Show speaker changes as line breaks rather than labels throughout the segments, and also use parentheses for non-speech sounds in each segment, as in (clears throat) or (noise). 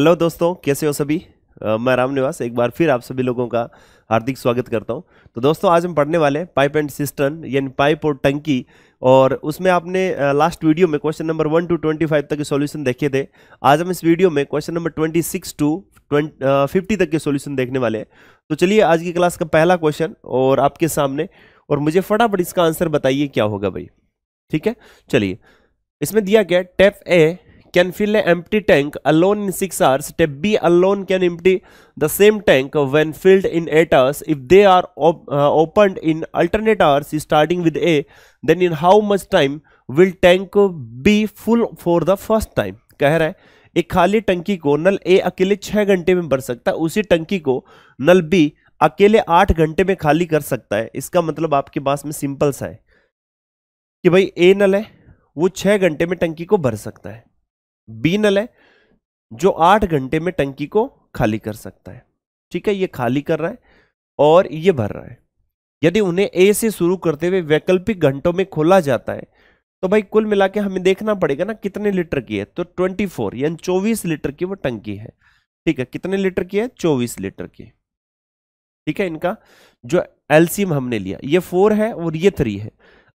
Hello दोस्तों कैसे हो सभी आ, मैं राम निवास एक बार फिर आप सभी लोगों का हार्दिक स्वागत करता हूं तो दोस्तों आज हम पढ़ने वाले पाइप एंड सिस्टर्न यानी पाइप और टंकी और उसमें आपने लास्ट वीडियो में question number one to twenty five तक के सॉल्यूशन देखे थे आज हम इस वीडियो में question number twenty six to fifty तक के सोल्यूशन देखने वाले हैं तो चलिए आज की क्लास का पहला क्वेश्चन और आपके सामने और मुझे फटाफट इसका आंसर बताइए क्या होगा भाई ठीक है चलिए इसमें दिया गया tap A can fill a empty tank alone in six hours tap B alone can empty the same tank when filled in eight hours if they are open in alternate hours starting with A then in how much time will tank be full for the first time कह रहा है एक खाली टंकी को नल ए अकेले छह घंटे में भर सकता है उसी टंकी को नल बी अकेले आठ घंटे में खाली कर सकता है इसका मतलब आपके पास में सिंपल सा है कि भाई ए नल है वो छह घंटे में टंकी को भर सकता है बी नल है जो आठ घंटे में टंकी को खाली कर सकता है ठीक है ये खाली कर रहा है और ये भर रहा है यदि उन्हें ए से शुरू करते हुए वैकल्पिक घंटों में खोला जाता है तो भाई कुल मिला हमें देखना पड़ेगा ना कितने लीटर की है तो 24 यानी चौबीस लीटर की वो टंकी है ठीक है कितने लीटर की है 24 लीटर की ठीक है इनका जो एल्सियम हमने लिया ये फोर है और ये थ्री है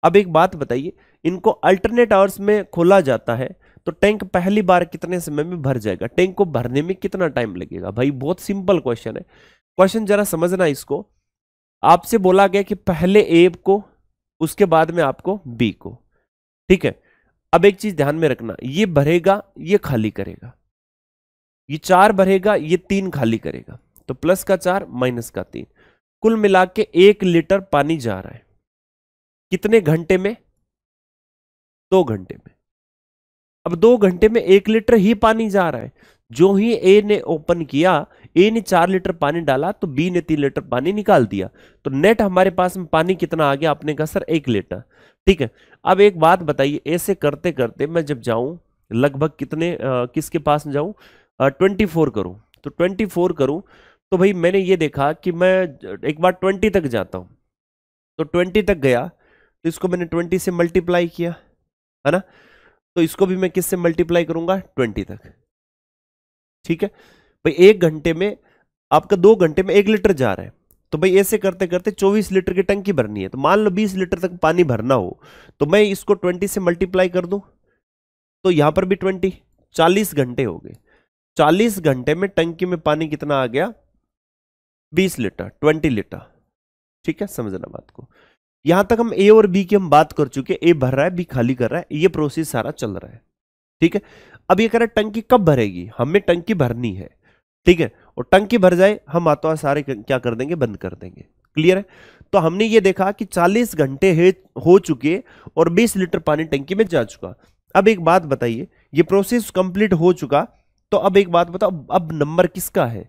अब एक बात बताइए इनको अल्टरनेट आवर्स में खोला जाता है तो टैंक पहली बार कितने समय में भर जाएगा टैंक को भरने में कितना टाइम लगेगा भाई बहुत सिंपल क्वेश्चन है क्वेश्चन जरा समझना इसको आपसे बोला गया कि पहले ए को उसके बाद में आपको बी को ठीक है अब एक चीज ध्यान में रखना ये भरेगा ये खाली करेगा ये चार भरेगा ये तीन खाली करेगा तो प्लस का चार माइनस का तीन कुल मिला के एक लीटर पानी जा रहा है कितने घंटे में दो घंटे में अब दो घंटे में एक लीटर ही पानी जा रहा है जो ही ए ने ओपन किया ए ने चार लीटर पानी डाला तो बी ने तीन लीटर पानी निकाल दिया तो नेट हमारे पास में पानी कितना आ गया आपने कहा सर एक लीटर ठीक है अब एक बात बताइए ऐसे करते करते मैं जब जाऊं लगभग कितने आ, किसके पास में जाऊं ट्वेंटी फोर करूं तो ट्वेंटी फोर करूं तो भाई मैंने ये देखा कि मैं एक बार ट्वेंटी तक जाता हूं तो ट्वेंटी तक गया तो इसको मैंने ट्वेंटी से मल्टीप्लाई किया है ना तो इसको भी मैं किससे मल्टीप्लाई करूंगा ट्वेंटी तक ठीक है भाई एक घंटे में आपका दो घंटे में एक लीटर जा रहा है तो भाई ऐसे करते करते 24 लीटर की टंकी भरनी है तो मान लो 20 लीटर तक पानी भरना हो तो मैं इसको 20 से मल्टीप्लाई कर दूं तो यहां पर भी 20 40 घंटे हो गए 40 घंटे में टंकी में पानी कितना आ गया 20 लीटर 20 लीटर ठीक है समझना बात को यहां तक हम ए और बी की हम बात कर चुके ए भर रहा है बी खाली कर रहा है ये प्रोसेस सारा चल रहा है ठीक है अब ये कह रहा है टंकी कब भरेगी हमें टंकी भरनी है ठीक है और टंकी भर जाए हम आतवा सारे क्या कर देंगे बंद कर देंगे क्लियर है तो हमने ये देखा कि 40 घंटे हो चुके और 20 लीटर पानी टंकी में जा चुका अब एक बात बताइए ये प्रोसेस कंप्लीट हो चुका तो अब एक बात बताओ अब नंबर किसका है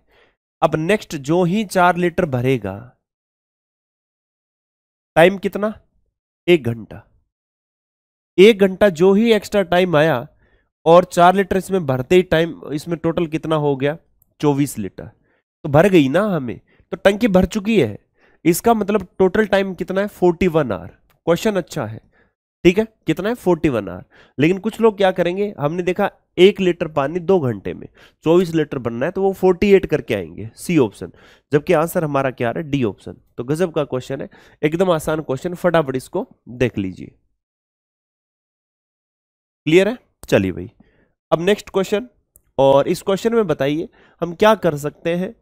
अब नेक्स्ट जो ही चार लीटर भरेगा टाइम कितना एक घंटा एक घंटा जो ही एक्स्ट्रा टाइम आया और चार लीटर इसमें भरते ही टाइम इसमें टोटल कितना हो गया चौबीस लीटर तो भर गई ना हमें तो टंकी भर चुकी है इसका मतलब टोटल टाइम कितना है फोर्टी वन आवर क्वेश्चन अच्छा है ठीक है कितना है फोर्टी वन आवर लेकिन कुछ लोग क्या करेंगे हमने देखा एक लीटर पानी दो घंटे में 24 लीटर बनना है तो वो 48 करके आएंगे सी ऑप्शन जबकि आंसर हमारा क्या है डी ऑप्शन तो गजब का क्वेश्चन है एकदम आसान क्वेश्चन फटाफट इसको देख लीजिए क्लियर है चलिए भाई अब नेक्स्ट क्वेश्चन और इस क्वेश्चन में बताइए हम क्या कर सकते हैं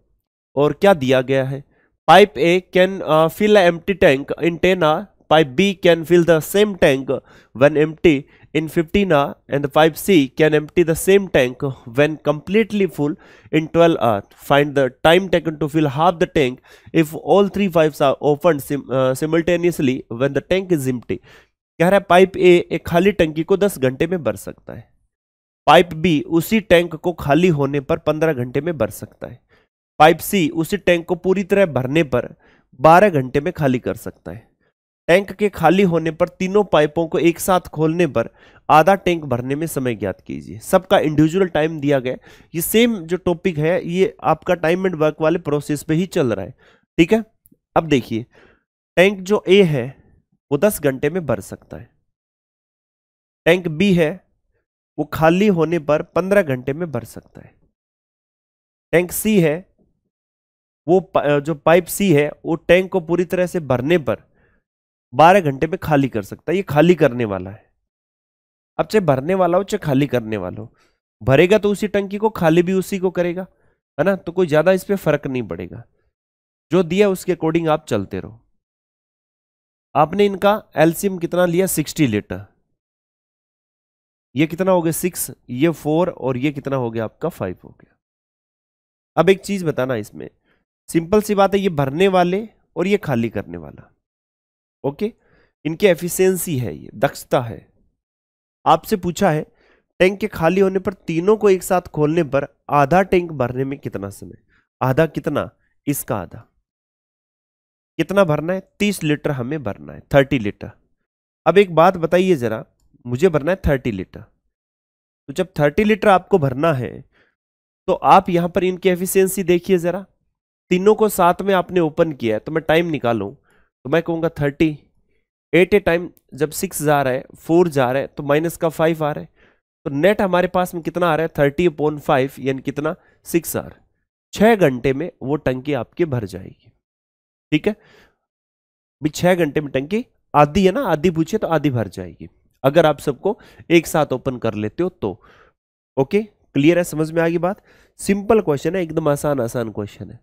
और क्या दिया गया है pipe A can fill empty tank in ten hour pipe B can fill the same tank when empty In 15 hour and the pipe C can empty the same tank when completely full in 12 hour Find the time taken to fill half the tank if all three pipes are opened sim, uh, simultaneously when the tank is empty. कह रहा है pipe A एक खाली टंकी को 10 घंटे में भर सकता है पाइप बी उसी टैंक को खाली होने पर 15 घंटे में भर सकता है पाइप सी उसी टैंक को पूरी तरह भरने पर 12 घंटे में खाली कर सकता है टैंक के खाली होने पर तीनों पाइपों को एक साथ खोलने पर आधा टैंक भरने में समय ज्ञात कीजिए सबका इंडिविजुअल टाइम दिया गया ये सेम जो टॉपिक है ये आपका टाइम एंड वर्क वाले प्रोसेस पे ही चल रहा है ठीक है अब देखिए टैंक जो ए है वो दस घंटे में भर सकता है टैंक बी है वो खाली होने पर पंद्रह घंटे में भर सकता है टैंक सी है वो जो पाइप सी है वो टैंक को पूरी तरह से भरने पर बारह घंटे में खाली कर सकता है ये खाली करने वाला है अब चाहे भरने वाला हो चाहे खाली करने वाला हो भरेगा तो उसी टंकी को खाली भी उसी को करेगा है ना तो कोई ज़्यादा इस पर फर्क नहीं पड़ेगा जो दिया उसके अकॉर्डिंग आप चलते रहो आपने इनका एल्सियम कितना लिया सिक्सटी लीटर ये कितना हो गया सिक्स ये फोर और ये कितना हो गया आपका फाइव हो गया अब एक चीज़ बताना इसमें सिंपल सी बात है ये भरने वाले और ये खाली करने वाला ओके इनकी एफिशिएंसी है ये दक्षता है आपसे पूछा है टैंक के खाली होने पर तीनों को एक साथ खोलने पर आधा टैंक भरने में कितना समय आधा कितना इसका आधा कितना भरना है तीस लीटर हमें भरना है थर्टी लीटर अब एक बात बताइए जरा मुझे भरना है थर्टी लीटर तो जब थर्टी लीटर आपको भरना है तो आप यहां पर इनकी एफिशिएंसी देखिए जरा तीनों को साथ में आपने ओपन किया है तो मैं टाइम निकालू तो मैं कहूँगा थर्टी एट ए टाइम जब सिक्स जा रहा है फोर जा रहा है तो माइनस का फाइव आ रहा है तो नेट हमारे पास में कितना आ रहा है थर्टी अपॉन फाइव यानी कितना सिक्स आर छः घंटे में वो टंकी आपकी भर जाएगी ठीक है भी छः घंटे में टंकी आधी है ना आधी पूछिए तो आधी भर जाएगी अगर आप सबको एक साथ ओपन कर लेते हो तो ओके क्लियर है समझ में आ गई बात सिंपल क्वेश्चन है एकदम आसान आसान क्वेश्चन है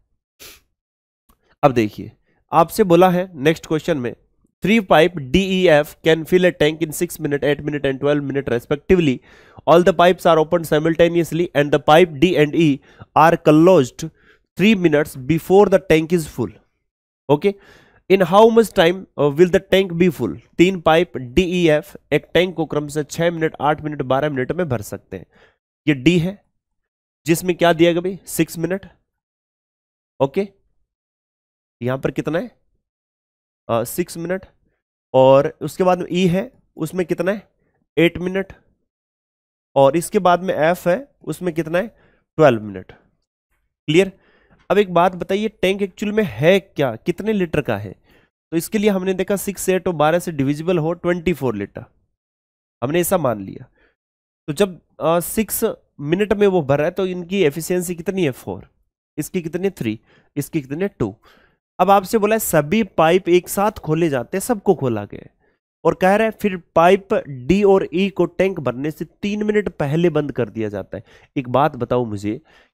अब देखिए आपसे बोला है नेक्स्ट क्वेश्चन में three pipe D E F can fill a tank in six minute eight minute and twelve minute respectively all the pipes are open simultaneously and the pipe D and E are closed three minutes before the tank is full okay in how much time will the tank be full तीन pipe D E F एक tank को क्रम से छह minute आठ minute बारह minute में भर सकते हैं ये डी है जिसमें क्या दिया गया भाई सिक्स मिनट ओके okay? यहाँ पर कितना है सिक्स uh, मिनट और उसके बाद में ई e है उसमें कितना है एट मिनट और इसके बाद में एफ है उसमें कितना है ट्वेल्व मिनट क्लियर अब एक बात बताइए टैंक एक्चुअल में है क्या कितने लीटर का है तो इसके लिए हमने देखा सिक्स एट और बारह से डिविजिबल हो ट्वेंटी फोर लीटर हमने ऐसा मान लिया तो जब सिक्स मिनट में वो भर रहा है तो इनकी एफिशियंसी कितनी है फोर इसकी कितनी थ्री इसकी कितनी टू अब आपसे बोला सभी पाइप एक साथ खोले जाते हैं सबको खोला गया और कह रहा है फिर पाइप डी और ई e को टैंक भरने से तीन मिनट पहले बंद कर दिया जाता है एक बात बताओ मुझे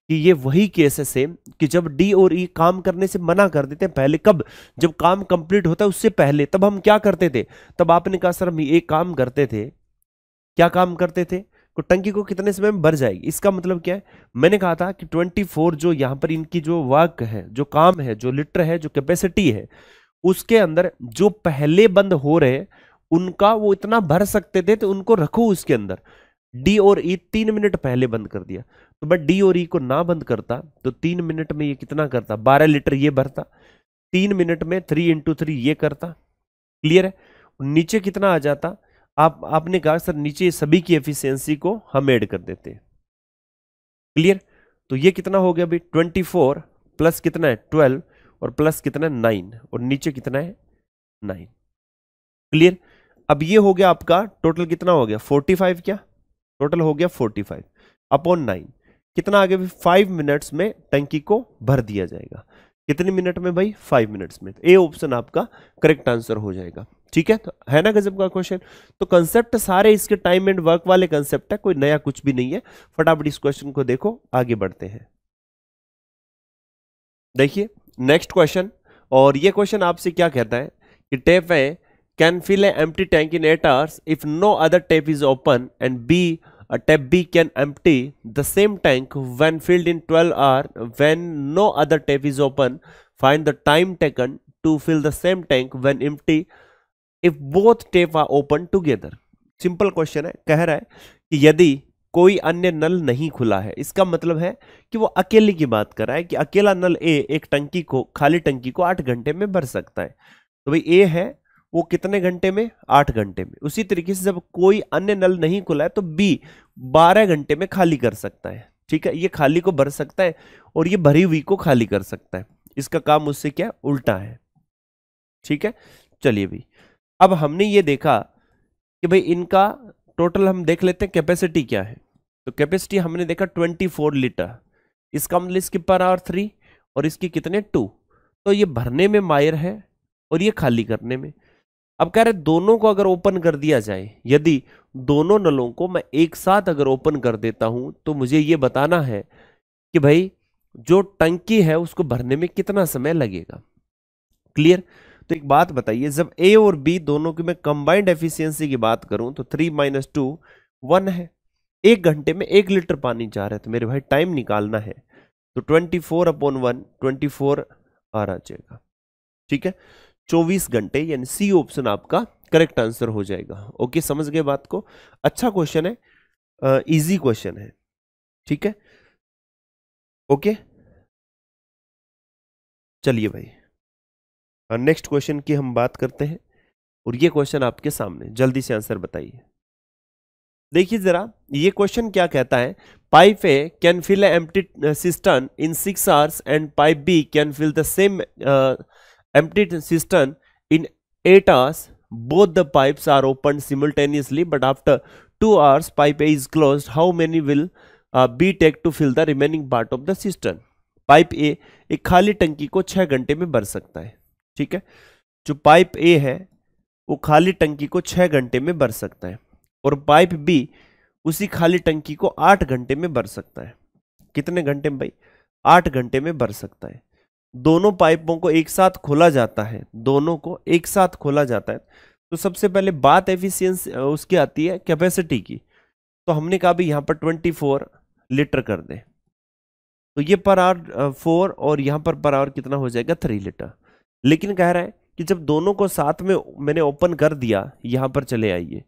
कि ये वही केस है सेम कि जब डी और ई e काम करने से मना कर देते हैं पहले कब जब काम कंप्लीट होता है उससे पहले तब हम क्या करते थे तब आपने कहा सर हम ये काम करते थे क्या काम करते थे तो टंकी को कितने समय में भर जाएगी इसका मतलब क्या है मैंने कहा था कि 24 जो यहाँ पर इनकी जो वर्क है जो काम है जो लिटर है जो कैपेसिटी है उसके अंदर जो पहले बंद हो रहे उनका वो इतना भर सकते थे तो उनको रखो उसके अंदर डी और ई e तीन मिनट पहले बंद कर दिया तो मैं डी और ई e को ना बंद करता तो तीन मिनट में ये कितना करता बारह लीटर ये भरता तीन मिनट में थ्री इंटू थ्री ये करता क्लियर है नीचे कितना आ जाता आप आपने कहा सर नीचे सभी की एफिशिएंसी को हम ऐड कर देते हैं क्लियर तो ये कितना हो गया अभी 24 प्लस कितना है 12 और प्लस कितना है नाइन और नीचे कितना है नाइन क्लियर अब ये हो गया आपका टोटल कितना हो गया 45 क्या टोटल हो गया 45 अपॉन नाइन कितना आगे भी फाइव मिनट्स में टंकी को भर दिया जाएगा कितने मिनट में भाई फाइव मिनट्स में ए ऑप्शन आपका करेक्ट आंसर हो जाएगा ठीक है तो है ना गजब का क्वेश्चन तो कंसेप्ट सारे इसके टाइम एंड वर्क वाले कंसेप्ट है कोई नया कुछ भी नहीं है फटाफट इस क्वेश्चन को देखो आगे बढ़ते हैं देखिए नेक्स्ट क्वेश्चन और ये क्वेश्चन आपसे क्या कहता है कि टेप है can fill a empty tank in eight hours if no other tap is open and B A tab B can empty the same tank when filled in 12 hour when no other tab is open. Find the time taken to fill the same tank when empty if both tab are open together. Simple question है कह रहा है कि यदि कोई अन्य नल नहीं खुला है इसका मतलब है कि वो अकेले की बात कर रहा है कि अकेला नल ए एक टंकी को खाली टंकी को आठ घंटे में भर सकता है तो भाई ए है वो कितने घंटे में आठ घंटे में उसी तरीके से जब कोई अन्य नल नहीं खुला है तो बी बारह घंटे में खाली कर सकता है ठीक है ये खाली को भर सकता है और ये भरी हुई को खाली कर सकता है इसका काम उससे क्या उल्टा है ठीक है चलिए भाई अब हमने ये देखा कि भाई इनका टोटल हम देख लेते हैं कैपेसिटी क्या है तो कैपेसिटी हमने देखा 24 लीटर इसका मतलब इसकी पर आवर थ्री और इसकी कितने टू तो ये भरने में मायर है और ये खाली करने में अब कह रहे दोनों को अगर ओपन कर दिया जाए यदि दोनों नलों को मैं एक साथ अगर ओपन कर देता हूं तो मुझे ये बताना है कि भाई जो टंकी है उसको भरने में कितना समय लगेगा क्लियर तो एक बात बताइए जब ए और बी दोनों की मैं कंबाइंड एफिशिएंसी की बात करूं तो थ्री माइनस टू वन है एक घंटे में एक लीटर पानी जा रहा है तो मेरे भाई टाइम निकालना है तो twenty four upon one twenty four आ जाएगा ठीक है चौबीस घंटे यानी सी ऑप्शन आपका करेक्ट आंसर हो जाएगा ओके समझ गए बात को अच्छा क्वेश्चन है इजी क्वेश्चन है ठीक है ओके चलिए भाई नेक्स्ट क्वेश्चन की हम बात करते हैं और ये क्वेश्चन आपके सामने जल्दी से आंसर बताइए देखिए जरा ये क्वेश्चन क्या कहता है pipe A can fill empty cistern in six hours and pipe B can fill the same empty cistern in 8 hours both the pipes are opened simultaneously but after 2 hours pipe A is closed how many will uh, B take to fill the remaining part of the cistern pipe A एक खाली टंकी को छः घंटे में भर सकता है ठीक है जो पाइप ए है वो खाली टंकी को छः घंटे में भर सकता है और पाइप बी उसी खाली टंकी को आठ घंटे में भर सकता है कितने घंटे में भाई आठ घंटे में भर सकता है दोनों पाइपों को एक साथ खोला जाता है दोनों को एक साथ खोला जाता है तो सबसे पहले बात एफिशियंस उसकी आती है कैपेसिटी की तो हमने कहा भी यहाँ पर ट्वेंटी फोर लीटर कर दें तो ये पर आवर फोर और यहाँ पर पर आवर कितना हो जाएगा थ्री लीटर लेकिन कह रहा है कि जब दोनों को साथ में मैंने ओपन कर दिया यहाँ पर चले आइए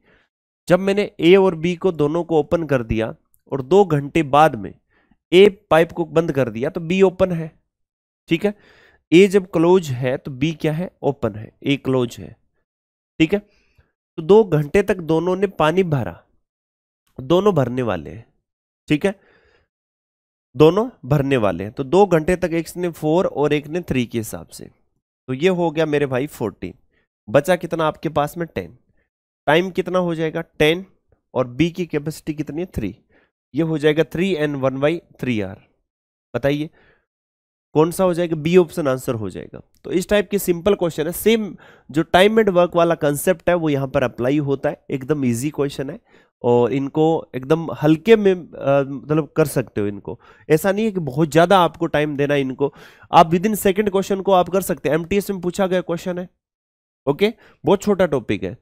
जब मैंने ए और बी को दोनों को ओपन कर दिया और दो घंटे बाद में ए पाइप को बंद कर दिया तो बी ओपन है ठीक है ए जब क्लोज है तो बी क्या है ओपन है ए क्लोज है ठीक है तो दो घंटे तक दोनों ने पानी भरा दोनों भरने वाले हैं ठीक है दोनों भरने वाले हैं तो दो घंटे तक एक ने फोर और एक ने थ्री के हिसाब से तो ये हो गया मेरे भाई फोर्टीन बचा कितना आपके पास में टेन टाइम कितना हो जाएगा टेन और बी की कैपेसिटी कितनी है थ्री ये हो जाएगा three N one Y three R बताइए कौन सा हो जाएगा बी ऑप्शन आंसर हो जाएगा तो इस टाइप के सिंपल क्वेश्चन है सेम जो टाइम एंड वर्क वाला कंसेप्ट है वो यहाँ पर अप्लाई होता है एकदम ईजी क्वेश्चन है और इनको एकदम हल्के में मतलब कर सकते हो इनको ऐसा नहीं है कि बहुत ज़्यादा आपको टाइम देना इनको आप विद इन सेकेंड क्वेश्चन को आप कर सकते हैं एम में पूछा गया क्वेश्चन है ओके बहुत छोटा टॉपिक है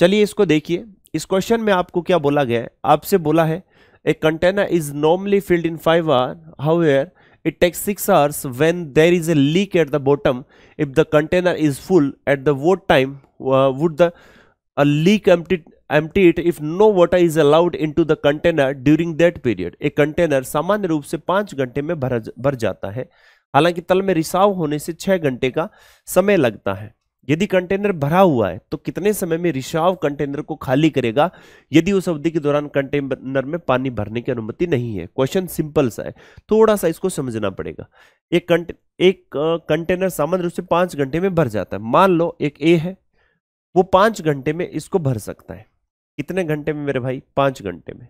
चलिए इसको देखिए इस क्वेश्चन में आपको क्या बोला गया है आपसे बोला है a container is normally filled in five hour however It takes 6 hours when there is a leak at the bottom. If the container is full at the what time uh, would the a leak empty, empty it if no water is allowed into the container during that period. A container सामान्य रूप से 5 घंटे में भर भर जाता है हालांकि तल में रिसाव होने से 6 घंटे का समय लगता है यदि कंटेनर भरा हुआ है तो कितने समय में रिसाव कंटेनर को खाली करेगा यदि उस अवधि के दौरान कंटेनर में पानी भरने की अनुमति नहीं है क्वेश्चन सिंपल सा है थोड़ा सा इसको समझना पड़ेगा एक कंटे एक कंटेनर सामान्य रूप से पांच घंटे में भर जाता है मान लो एक ए है वो पांच घंटे में इसको भर सकता है कितने घंटे में मेरे भाई पांच घंटे में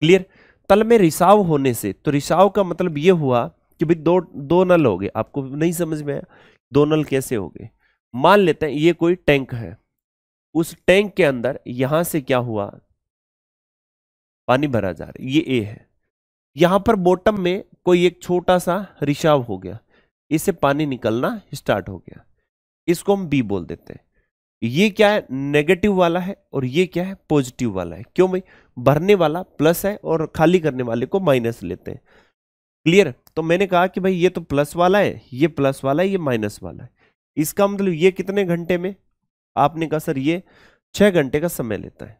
क्लियर तल में रिसाव होने से तो रिसाव का मतलब ये हुआ कि भाई दो दो नल हो गए आपको नहीं समझ में आया दो नल कैसे हो गए मान लेते हैं ये कोई टैंक है उस टैंक के अंदर यहां से क्या हुआ पानी भरा जा रहा है ये ए है यहां पर बॉटम में कोई एक छोटा सा रिशाव हो गया इससे पानी निकलना स्टार्ट हो गया इसको हम बी बोल देते हैं ये क्या है नेगेटिव वाला है और ये क्या है पॉजिटिव वाला है क्यों भाई भरने वाला प्लस है और खाली करने वाले को माइनस लेते हैं क्लियर तो मैंने कहा कि भाई ये तो प्लस वाला है ये प्लस वाला है ये माइनस वाला है इसका मतलब ये कितने घंटे में आपने कहा सर ये छह घंटे का समय लेता है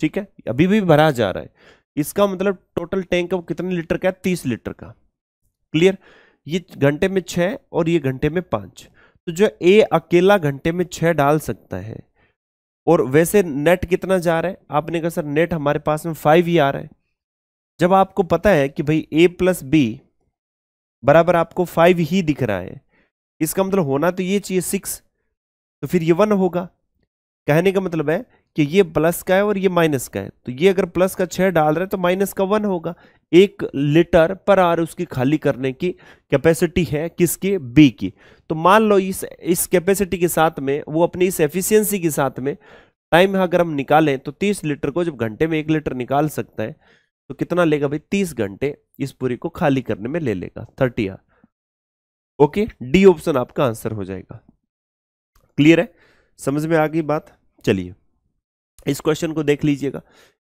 ठीक है अभी भी भरा जा रहा है इसका मतलब टोटल टैंक अब कितने लीटर का है तीस लीटर का क्लियर ये घंटे में छह और ये घंटे में पांच तो जो ए अकेला घंटे में छह डाल सकता है और वैसे नेट कितना जा रहा है आपने कहा सर नेट हमारे पास में फाइव ही आ रहा है जब आपको पता है कि भाई ए प्लस बी बराबर आपको फाइव ही दिख रहा है इसका मतलब होना तो ये चाहिए सिक्स तो फिर ये वन होगा कहने का मतलब है कि ये प्लस का है और ये माइनस का है तो ये अगर प्लस का छः डाल रहे हैं तो माइनस का वन होगा एक लीटर पर आर उसकी खाली करने की कैपेसिटी है किसकी बी की तो मान लो इस इस कैपेसिटी के साथ में वो अपनी इस एफिशिएंसी के साथ में टाइम अगर हम निकालें तो तीस लीटर को जब घंटे में एक लीटर निकाल सकता है तो कितना लेगा भाई तीस घंटे इस पूरी को खाली करने में ले लेगा thirty hour okay D option आपका आंसर हो जाएगा क्लियर है समझ में आ गई बात चलिए इस क्वेश्चन को देख लीजिएगा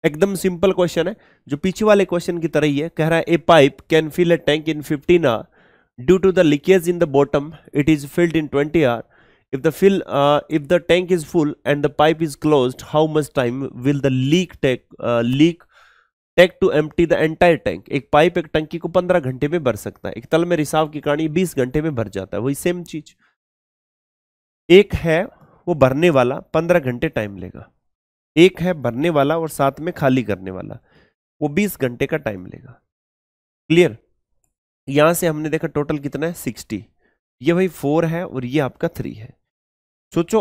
एकदम सिंपल क्वेश्चन है जो पीछे वाले क्वेश्चन की तरह ही है कह रहा है a pipe can fill a tank in fifteen hour due to the leakage in the bottom it is filled in twenty hour if the fill if the tank is full and the pipe is close how much time will the leak take leak take to एम the entire tank एक pipe एक टंकी को पंद्रह घंटे में भर सकता है एक तल में रिसाव की कहानी बीस घंटे में भर जाता है वही सेम चीज एक है वो भरने वाला पंद्रह घंटे टाइम लेगा एक है भरने वाला और साथ में खाली करने वाला वो बीस घंटे का टाइम लेगा क्लियर यहां से हमने देखा टोटल कितना है सिक्सटी ये भाई फोर है और ये आपका थ्री है सोचो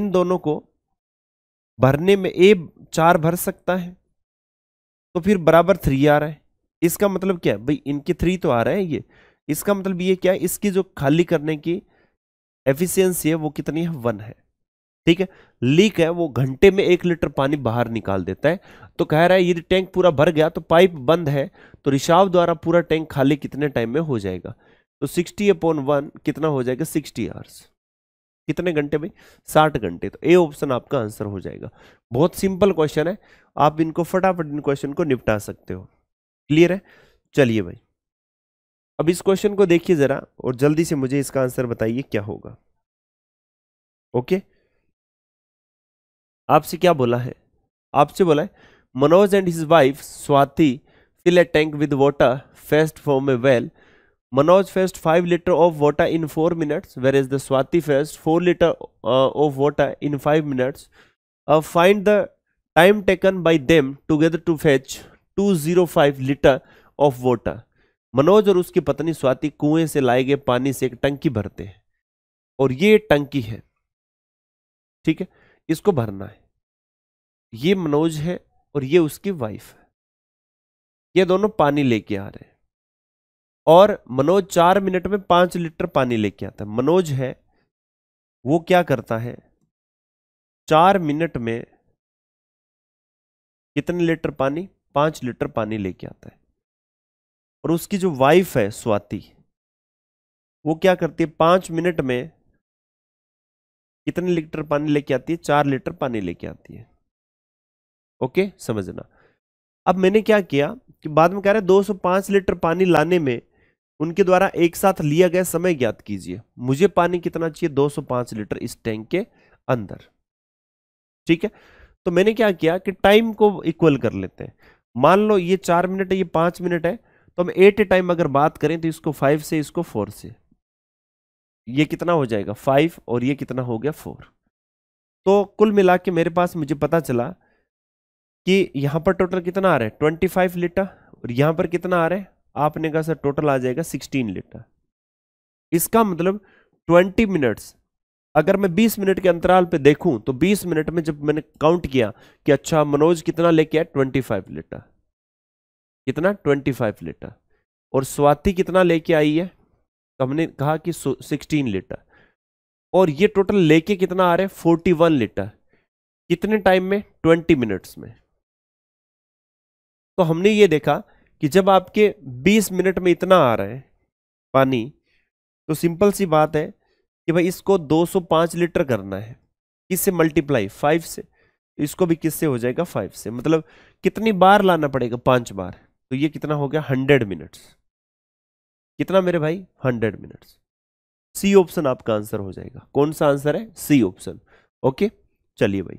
इन दोनों को भरने में ए चार भर सकता है तो फिर बराबर थ्री आ रहा है इसका मतलब क्या है भाई इनके थ्री तो आ रहे हैं ये इसका मतलब ये क्या है इसकी जो खाली करने की एफिशिएंसी है वो कितनी है वन है ठीक है लीक है वो घंटे में एक लीटर पानी बाहर निकाल देता है तो कह रहा है यदि टैंक पूरा भर गया तो पाइप बंद है तो रिशाव द्वारा पूरा टैंक खाली कितने टाइम में हो जाएगा तो सिक्सटी अपॉन वन कितना हो जाएगा सिक्सटी आवर्स कितने घंटे भाई साठ घंटे तो ए ऑप्शन आपका आंसर हो जाएगा बहुत सिंपल क्वेश्चन है आप इनको फटाफट इन क्वेश्चन को निपटा सकते हो क्लियर है चलिए भाई अब इस क्वेश्चन को देखिए जरा और जल्दी से मुझे इसका आंसर बताइए क्या होगा ओके आपसे क्या बोला है आपसे बोला है Manoj and his wife Swati fill a tank with water fetch from a well well, Manoj fetch five litre of water in four minutes whereas the Swati fetch four litre of water in five minutes find the time taken by them together to fetch two zero five litre of water Manoj और उसकी पत्नी स्वाति कुएं से लाए गए पानी से एक टंकी भरते हैं और ये टंकी है ठीक है इसको भरना है ये मनोज है और ये उसकी वाइफ है ये दोनों पानी लेके आ रहे हैं और मनोज चार मिनट में पांच लीटर पानी लेके आता है मनोज है वो क्या करता है चार मिनट में कितने लीटर पानी पांच लीटर पानी लेके आता है और उसकी जो वाइफ है स्वाति वो क्या करती है पांच मिनट में कितने लीटर पानी लेके आती है चार लीटर पानी लेके आती है ओके समझना अब मैंने क्या किया कि बाद में कह रहे 205 लीटर पानी लाने में उनके द्वारा एक साथ लिया गया समय ज्ञात कीजिए मुझे पानी कितना चाहिए 205 लीटर इस टैंक के अंदर ठीक है तो मैंने क्या किया कि टाइम को इक्वल कर लेते हैं मान लो ये चार मिनट है ये पांच मिनट है तो हम एट ए टाइम अगर बात करें तो इसको फाइव से इसको फोर से ये कितना हो जाएगा फाइव और ये कितना हो गया फोर तो कुल मिला के मेरे पास मुझे पता चला कि यहां पर टोटल कितना आ रहा है ट्वेंटी फाइव लीटर और यहां पर कितना आ रहा है आपने कहा सर टोटल आ जाएगा सिक्सटीन लीटर इसका मतलब ट्वेंटी मिनट्स अगर मैं 20 मिनट के अंतराल पे देखूं तो 20 मिनट में जब मैंने काउंट किया कि अच्छा मनोज कितना लेके आया 25 लीटर कितना 25 लीटर और स्वाति कितना लेके आई है तो हमने कहा कि 16 लीटर और ये टोटल लेके कितना आ रहे फोर्टी वन लीटर कितने टाइम में ट्वेंटी मिनट्स में तो हमने ये देखा कि जब आपके 20 मिनट में इतना आ रहा है पानी तो सिंपल सी बात है कि भाई इसको 205 लीटर करना है किससे मल्टीप्लाई फाइव से तो इसको भी किससे हो जाएगा फाइव से मतलब कितनी बार लाना पड़ेगा पांच बार तो ये कितना हो गया हंड्रेड मिनट्स कितना मेरे भाई हंड्रेड मिनट्स सी ऑप्शन आपका आंसर हो जाएगा कौन सा आंसर है सी ऑप्शन ओके चलिए भाई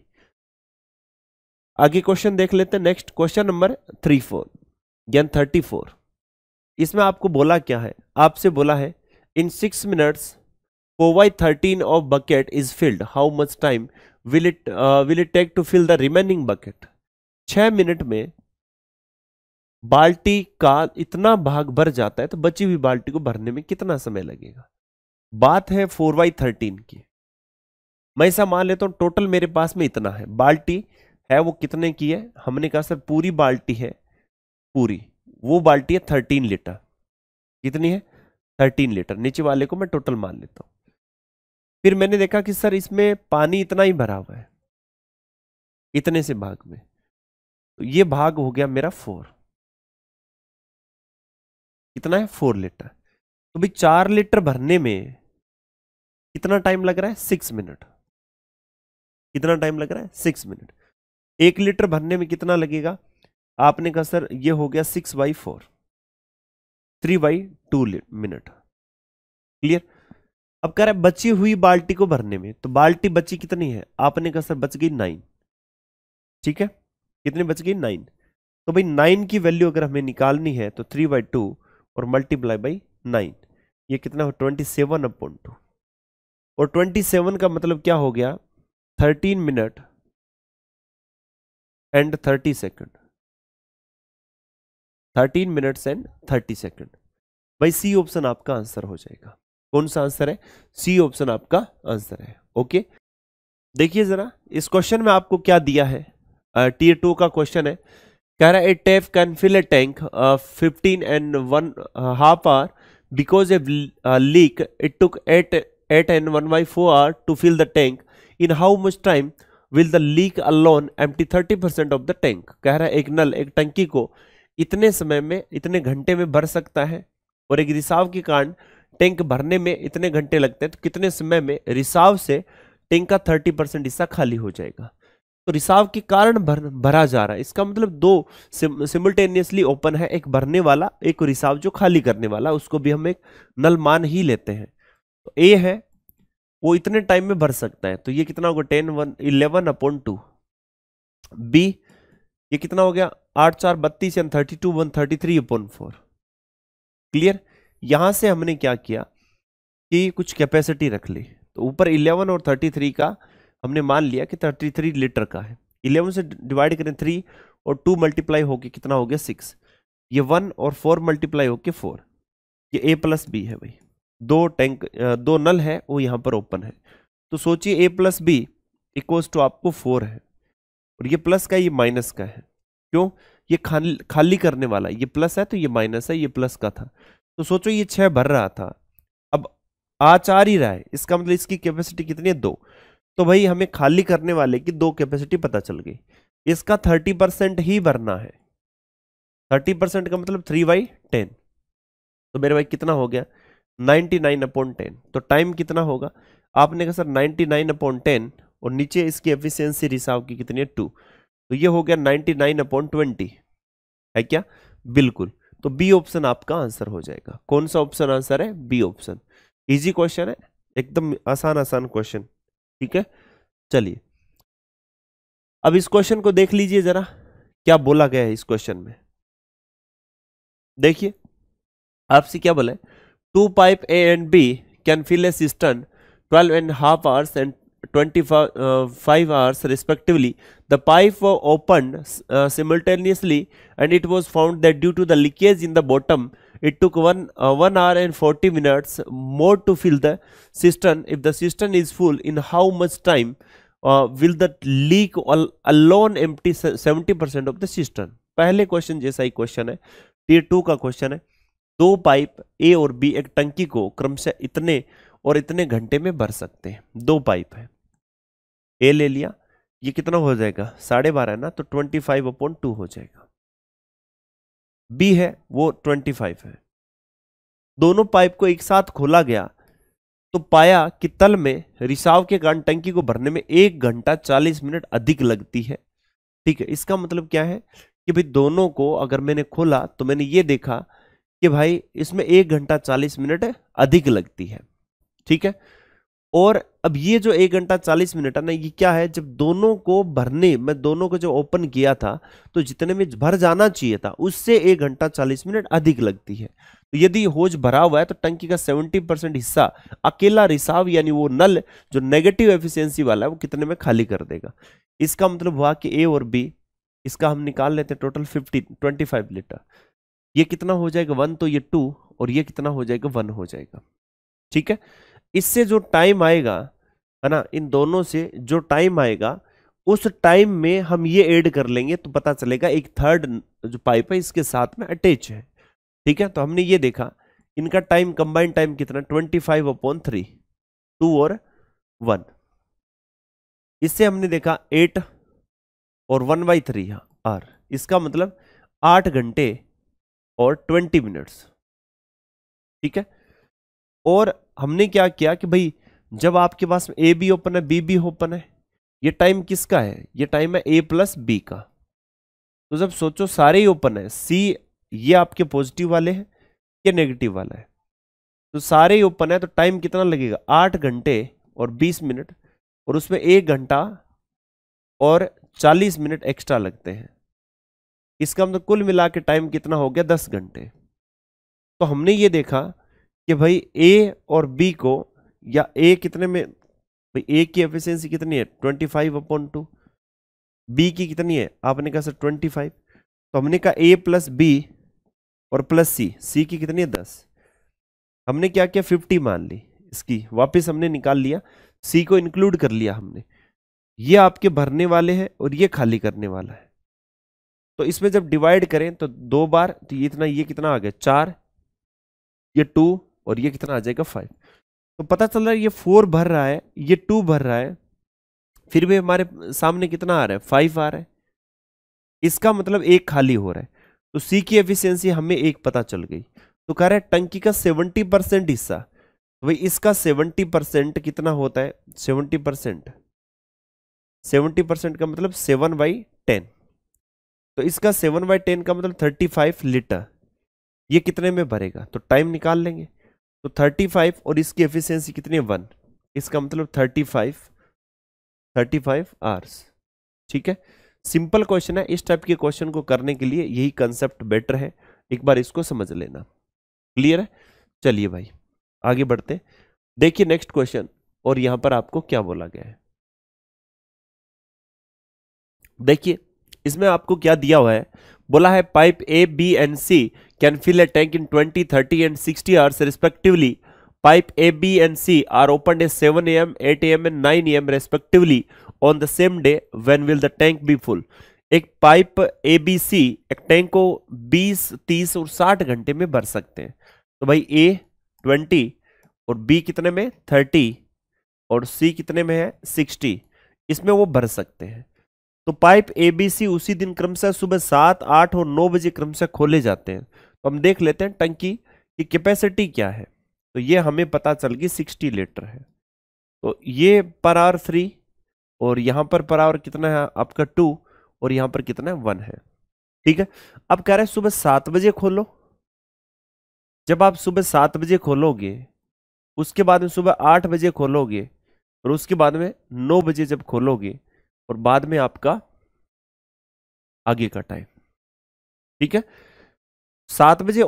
आगे क्वेश्चन देख लेते हैं next question number three four ज्ञान थर्टी फोर इसमें आपको बोला क्या है आपसे बोला है इन सिक्स मिनट्स कोवाई thirteen of bucket is filled how much time will it will it take to fill the remaining bucket छः मिनट में बाल्टी का इतना भाग भर जाता है तो बची हुई बाल्टी को भरने में कितना समय लगेगा बात है फोर बाई थर्टीन की मैं ऐसा मान लेता हूं टोटल मेरे पास में इतना है बाल्टी है वो कितने की है हमने कहा सर पूरी बाल्टी है पूरी वो बाल्टी है थर्टीन लीटर कितनी है थर्टीन लीटर नीचे वाले को मैं टोटल मान लेता हूँ फिर मैंने देखा कि सर इसमें पानी इतना ही भरा हुआ है इतने से भाग में तो ये भाग हो गया मेरा फोर कितना है फोर लीटर तो भाई चार लीटर भरने में कितना टाइम लग रहा है सिक्स मिनट कितना टाइम लग रहा है सिक्स मिनट एक लीटर भरने में कितना लगेगा आपने कहा सर ये हो गया six by four three by two minute clear अब कह रहे बची हुई बाल्टी को भरने में तो बाल्टी बची कितनी है आपने कहा सर बच गई नाइन ठीक है कितनी बच गई नाइन तो भाई नाइन की वैल्यू अगर हमें निकालनी है तो थ्री बाई टू और मल्टीप्लाई बाई नाइन ये कितना हो ट्वेंटी सेवन अपॉन टू और ट्वेंटी सेवन का मतलब क्या हो गया thirteen minute and thirty second 13 minutes and 30 second भाई सी ऑप्शन आपका आंसर हो जाएगा कौन सा आंसर है सी ऑप्शन आपका आंसर है ओके देखिए जरा इस क्वेश्चन में आपको क्या दिया है टीयर टू का क्वेश्चन है कह रहा है tap can fill a tank fifteen and one half hour because a leak it took eight eight and one by four 4 to fill the tank in how much time will the leak alone alone empty 30% of the tank कह रहा है एक नल एक टंकी को इतने समय में इतने घंटे में भर सकता है और एक रिसाव के कारण टैंक भरने में इतने घंटे लगते हैं तो कितने समय में रिसाव से टैंक का थर्टी परसेंट हिस्सा खाली हो जाएगा तो रिसाव के कारण भर भरा जा रहा है इसका मतलब दो सिमल्टेनियसली ओपन है एक भरने वाला एक रिसाव जो खाली करने वाला उसको भी हम एक नल मान ही लेते हैं तो ए है वो इतने टाइम में भर सकता है तो ये कितना होगा ten one eleven upon two B ये कितना हो गया आठ चार बत्तीस and thirty two one thirty three upon four clear यहां से हमने क्या किया कि कुछ कैपेसिटी रख ली तो ऊपर इलेवन और थर्टी थ्री का हमने मान लिया कि थर्टी थ्री लीटर का है इलेवन से डिवाइड करें थ्री और टू मल्टीप्लाई होके कितना हो गया सिक्स ये वन और फोर मल्टीप्लाई होके फोर ये ए प्लस बी है भाई दो टैंक दो नल है वो यहाँ पर ओपन है तो सोचिए A plus B equals to आपको फोर है और ये प्लस का ये माइनस का है क्यों ये खाली खाली करने वाला ये प्लस है तो ये माइनस है ये प्लस का था तो सोचो ये छः भर रहा था अब आ चार ही रहा है इसका मतलब इसकी कैपेसिटी कितनी है दो तो भाई हमें खाली करने वाले की दो कैपेसिटी पता चल गई इसका थर्टी परसेंट ही भरना है थर्टी परसेंट का मतलब थ्री बाई टेन तो मेरे भाई कितना हो गया नाइन्टी नाइन अपॉन टेन तो टाइम कितना होगा आपने कहा sir ninety nine upon ten और नीचे इसकी एफिशियंसी रिसाव की कितनी है टू तो ये हो गया 99 नाइन अपॉन ट्वेंटी है क्या बिल्कुल तो बी ऑप्शन आपका आंसर हो जाएगा कौन सा ऑप्शन आंसर है बी ऑप्शन इजी क्वेश्चन है एकदम आसान आसान क्वेश्चन ठीक है चलिए अब इस क्वेश्चन को देख लीजिए जरा क्या बोला गया है इस क्वेश्चन में देखिए आपसे क्या बोला two pipe A and B can fill a cistern twelve and half hours and 25 hours respectively. The pipe was opened uh, simultaneously and it was found that due to the leakage in the bottom, it took one, uh, 1 hour and 40 minutes more to fill the cistern. If the cistern is full, in how much time uh, will that leak alone empty 70% of the cistern? पहले question जैसा ही question है tier two का question है दो pipe A और B एक टंकी को क्रमशः इतने और इतने घंटे में भर सकते हैं दो पाइप है ए ले लिया ये कितना हो जाएगा साढ़े बारह ना तो ट्वेंटी फाइव अपॉन टू हो जाएगा बी है वो ट्वेंटी फाइव है दोनों पाइप को एक साथ खोला गया तो पाया कि तल में रिसाव के कारण टंकी को भरने में एक घंटा चालीस मिनट अधिक लगती है ठीक है इसका मतलब क्या है कि भाई दोनों को अगर मैंने खोला तो मैंने ये देखा कि भाई इसमें एक घंटा चालीस मिनट अधिक लगती है ठीक है और अब ये जो एक घंटा चालीस मिनट है ना ये क्या है जब दोनों को भरने मैं दोनों को जो ओपन किया था तो जितने में भर जाना चाहिए था उससे एक घंटा चालीस मिनट अधिक लगती है तो यदि होज भरा हुआ है तो टंकी का सेवेंटी परसेंट हिस्सा अकेला रिसाव यानी वो नल जो नेगेटिव एफिशिएंसी वाला है वो कितने में खाली कर देगा इसका मतलब हुआ कि ए और बी इसका हम निकाल लेते हैं total fifty twenty five litre ये कितना हो जाएगा वन तो ये टू और ये कितना हो जाएगा वन हो जाएगा ठीक है इससे जो टाइम आएगा है ना इन दोनों से जो टाइम आएगा उस टाइम में हम ये ऐड कर लेंगे तो पता चलेगा एक थर्ड जो पाइप है इसके साथ में अटैच है ठीक है तो हमने ये देखा इनका टाइम कंबाइंड टाइम कितना twenty five upon three two और वन इससे हमने देखा एट और वन बाई थ्री आर इसका मतलब आठ घंटे और ट्वेंटी मिनट्स ठीक है और हमने क्या किया कि भाई जब आपके पास ए बी ओपन है बी बी ओपन है ये टाइम किसका है ये टाइम है ए प्लस बी का तो जब सोचो सारे ही ओपन है सी ये आपके पॉजिटिव वाले हैं ये नेगेटिव वाला है तो सारे ही ओपन है तो टाइम कितना लगेगा आठ घंटे और बीस मिनट और उसमें एक घंटा और चालीस मिनट एक्स्ट्रा लगते हैं इसका मतलब कुल मिला के टाइम कितना हो गया दस घंटे तो हमने ये देखा कि भाई ए और बी को या ए कितने में भाई ए की एफिशिएंसी कितनी है twenty five upon two B की कितनी है आपने कहा सर ट्वेंटी फाइव तो हमने कहा ए प्लस बी और प्लस सी सी की कितनी है दस हमने क्या किया फिफ्टी मान ली इसकी वापस हमने निकाल लिया सी को इंक्लूड कर लिया हमने ये आपके भरने वाले हैं और ये खाली करने वाला है तो इसमें जब डिवाइड करें तो दो बार तो ये इतना ये कितना आ गया चार ये टू और ये कितना आ जाएगा फाइव तो पता चल रहा है ये फोर भर रहा है ये टू भर रहा है फिर भी हमारे सामने कितना आ रहा है फाइव आ रहा है इसका मतलब एक खाली हो रहा है तो सी की एफिशिएंसी हमें एक पता चल गई तो कह रहा है टंकी का सेवेंटी परसेंट हिस्सा तो भाई इसका सेवेंटी परसेंट कितना होता है सेवेंटी परसेंट सेवेंटी परसेंट का मतलब सेवन बाई टेन तो इसका सेवन बाई टेन का मतलब थर्टी फाइव लीटर ये कितने में भरेगा तो टाइम निकाल लेंगे तो 35 और इसकी एफिशिएंसी कितनी है वन इसका मतलब 35 35 आवर्स ठीक है सिंपल क्वेश्चन है इस टाइप के क्वेश्चन को करने के लिए यही कंसेप्ट बेटर है एक बार इसको समझ लेना क्लियर है चलिए भाई आगे बढ़ते देखिए नेक्स्ट क्वेश्चन और यहां पर आपको क्या बोला गया है देखिए इसमें आपको क्या दिया हुआ है बोला है pipe A B and C can fill a tank in 20, 30 and 60 hours respectively pipe C are open a seven A M 7 A M and nine A M respectively on the same day when will the tank be full एक pipe A B C एक tank को 20, 30 और 60 घंटे में भर सकते हैं तो भाई ए 20 और बी कितने में 30 और सी कितने में है 60 इसमें वो भर सकते हैं तो पाइप ए बी सी उसी दिन क्रमशः सुबह सात आठ और नौ बजे क्रमशः खोले जाते हैं तो हम देख लेते हैं टंकी की कैपेसिटी क्या है तो ये हमें पता चल गई सिक्सटी लीटर है तो ये पर आवर फ्री और यहाँ पर पर आवर कितना है आपका टू और यहाँ पर कितना है वन है ठीक है अब कह रहे हैं सुबह सात बजे खोलो जब आप सुबह सात बजे खोलोगे उसके बाद में सुबह आठ बजे खोलोगे और उसके बाद में नौ बजे जब खोलोगे और बाद में आपका आगे का टाइम ठीक है सात बजे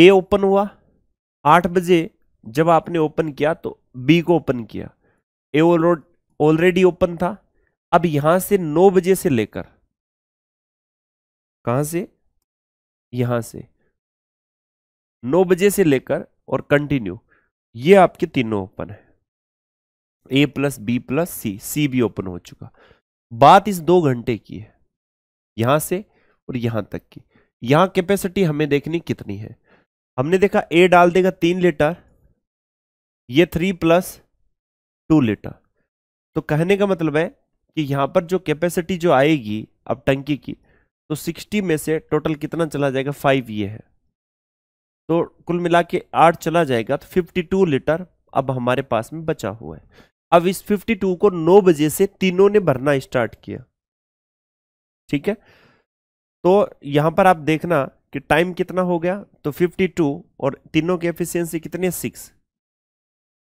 ए ओपन हुआ आठ बजे जब आपने ओपन किया तो बी को ओपन किया ए ऑलरेडी ओपन था अब यहां से नौ बजे से लेकर कहां से यहां से नौ बजे से लेकर और कंटिन्यू ये आपके तीनों ओपन है A plus B plus C C भी ओपन हो चुका बात इस दो घंटे की है यहां से और यहां तक की यहां कैपेसिटी हमें देखनी कितनी है हमने देखा ए डाल देगा तीन लीटर ये थ्री प्लस टू लीटर तो कहने का मतलब है कि यहां पर जो कैपेसिटी जो आएगी अब टंकी की तो 60 में से टोटल कितना चला जाएगा फाइव ये है तो कुल मिला के आठ चला जाएगा तो 52 लीटर अब हमारे पास में बचा हुआ है अब इस 52 को 9 बजे से तीनों ने भरना स्टार्ट किया ठीक है तो यहां पर आप देखना कि टाइम कितना हो गया तो 52 और तीनों की एफिशिएंसी कितनी है सिक्स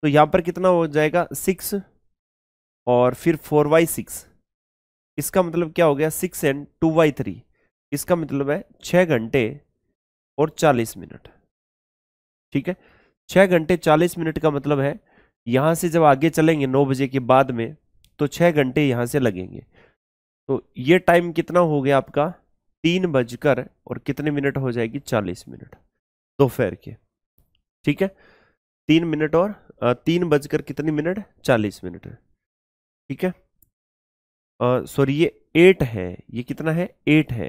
तो यहां पर कितना हो जाएगा सिक्स और फिर फोर बाई सिक्स इसका मतलब क्या हो गया six and two by three इसका मतलब है छः घंटे और चालीस मिनट ठीक है छः घंटे चालीस मिनट का मतलब है यहाँ से जब आगे चलेंगे नौ बजे के बाद में तो छः घंटे यहाँ से लगेंगे तो ये टाइम कितना हो गया आपका तीन बजकर और कितने मिनट हो जाएगी चालीस मिनट दोपहर के ठीक है तीन मिनट और तीन बजकर कितने मिनट चालीस मिनट ठीक है सॉरी ये एट है ये कितना है एट है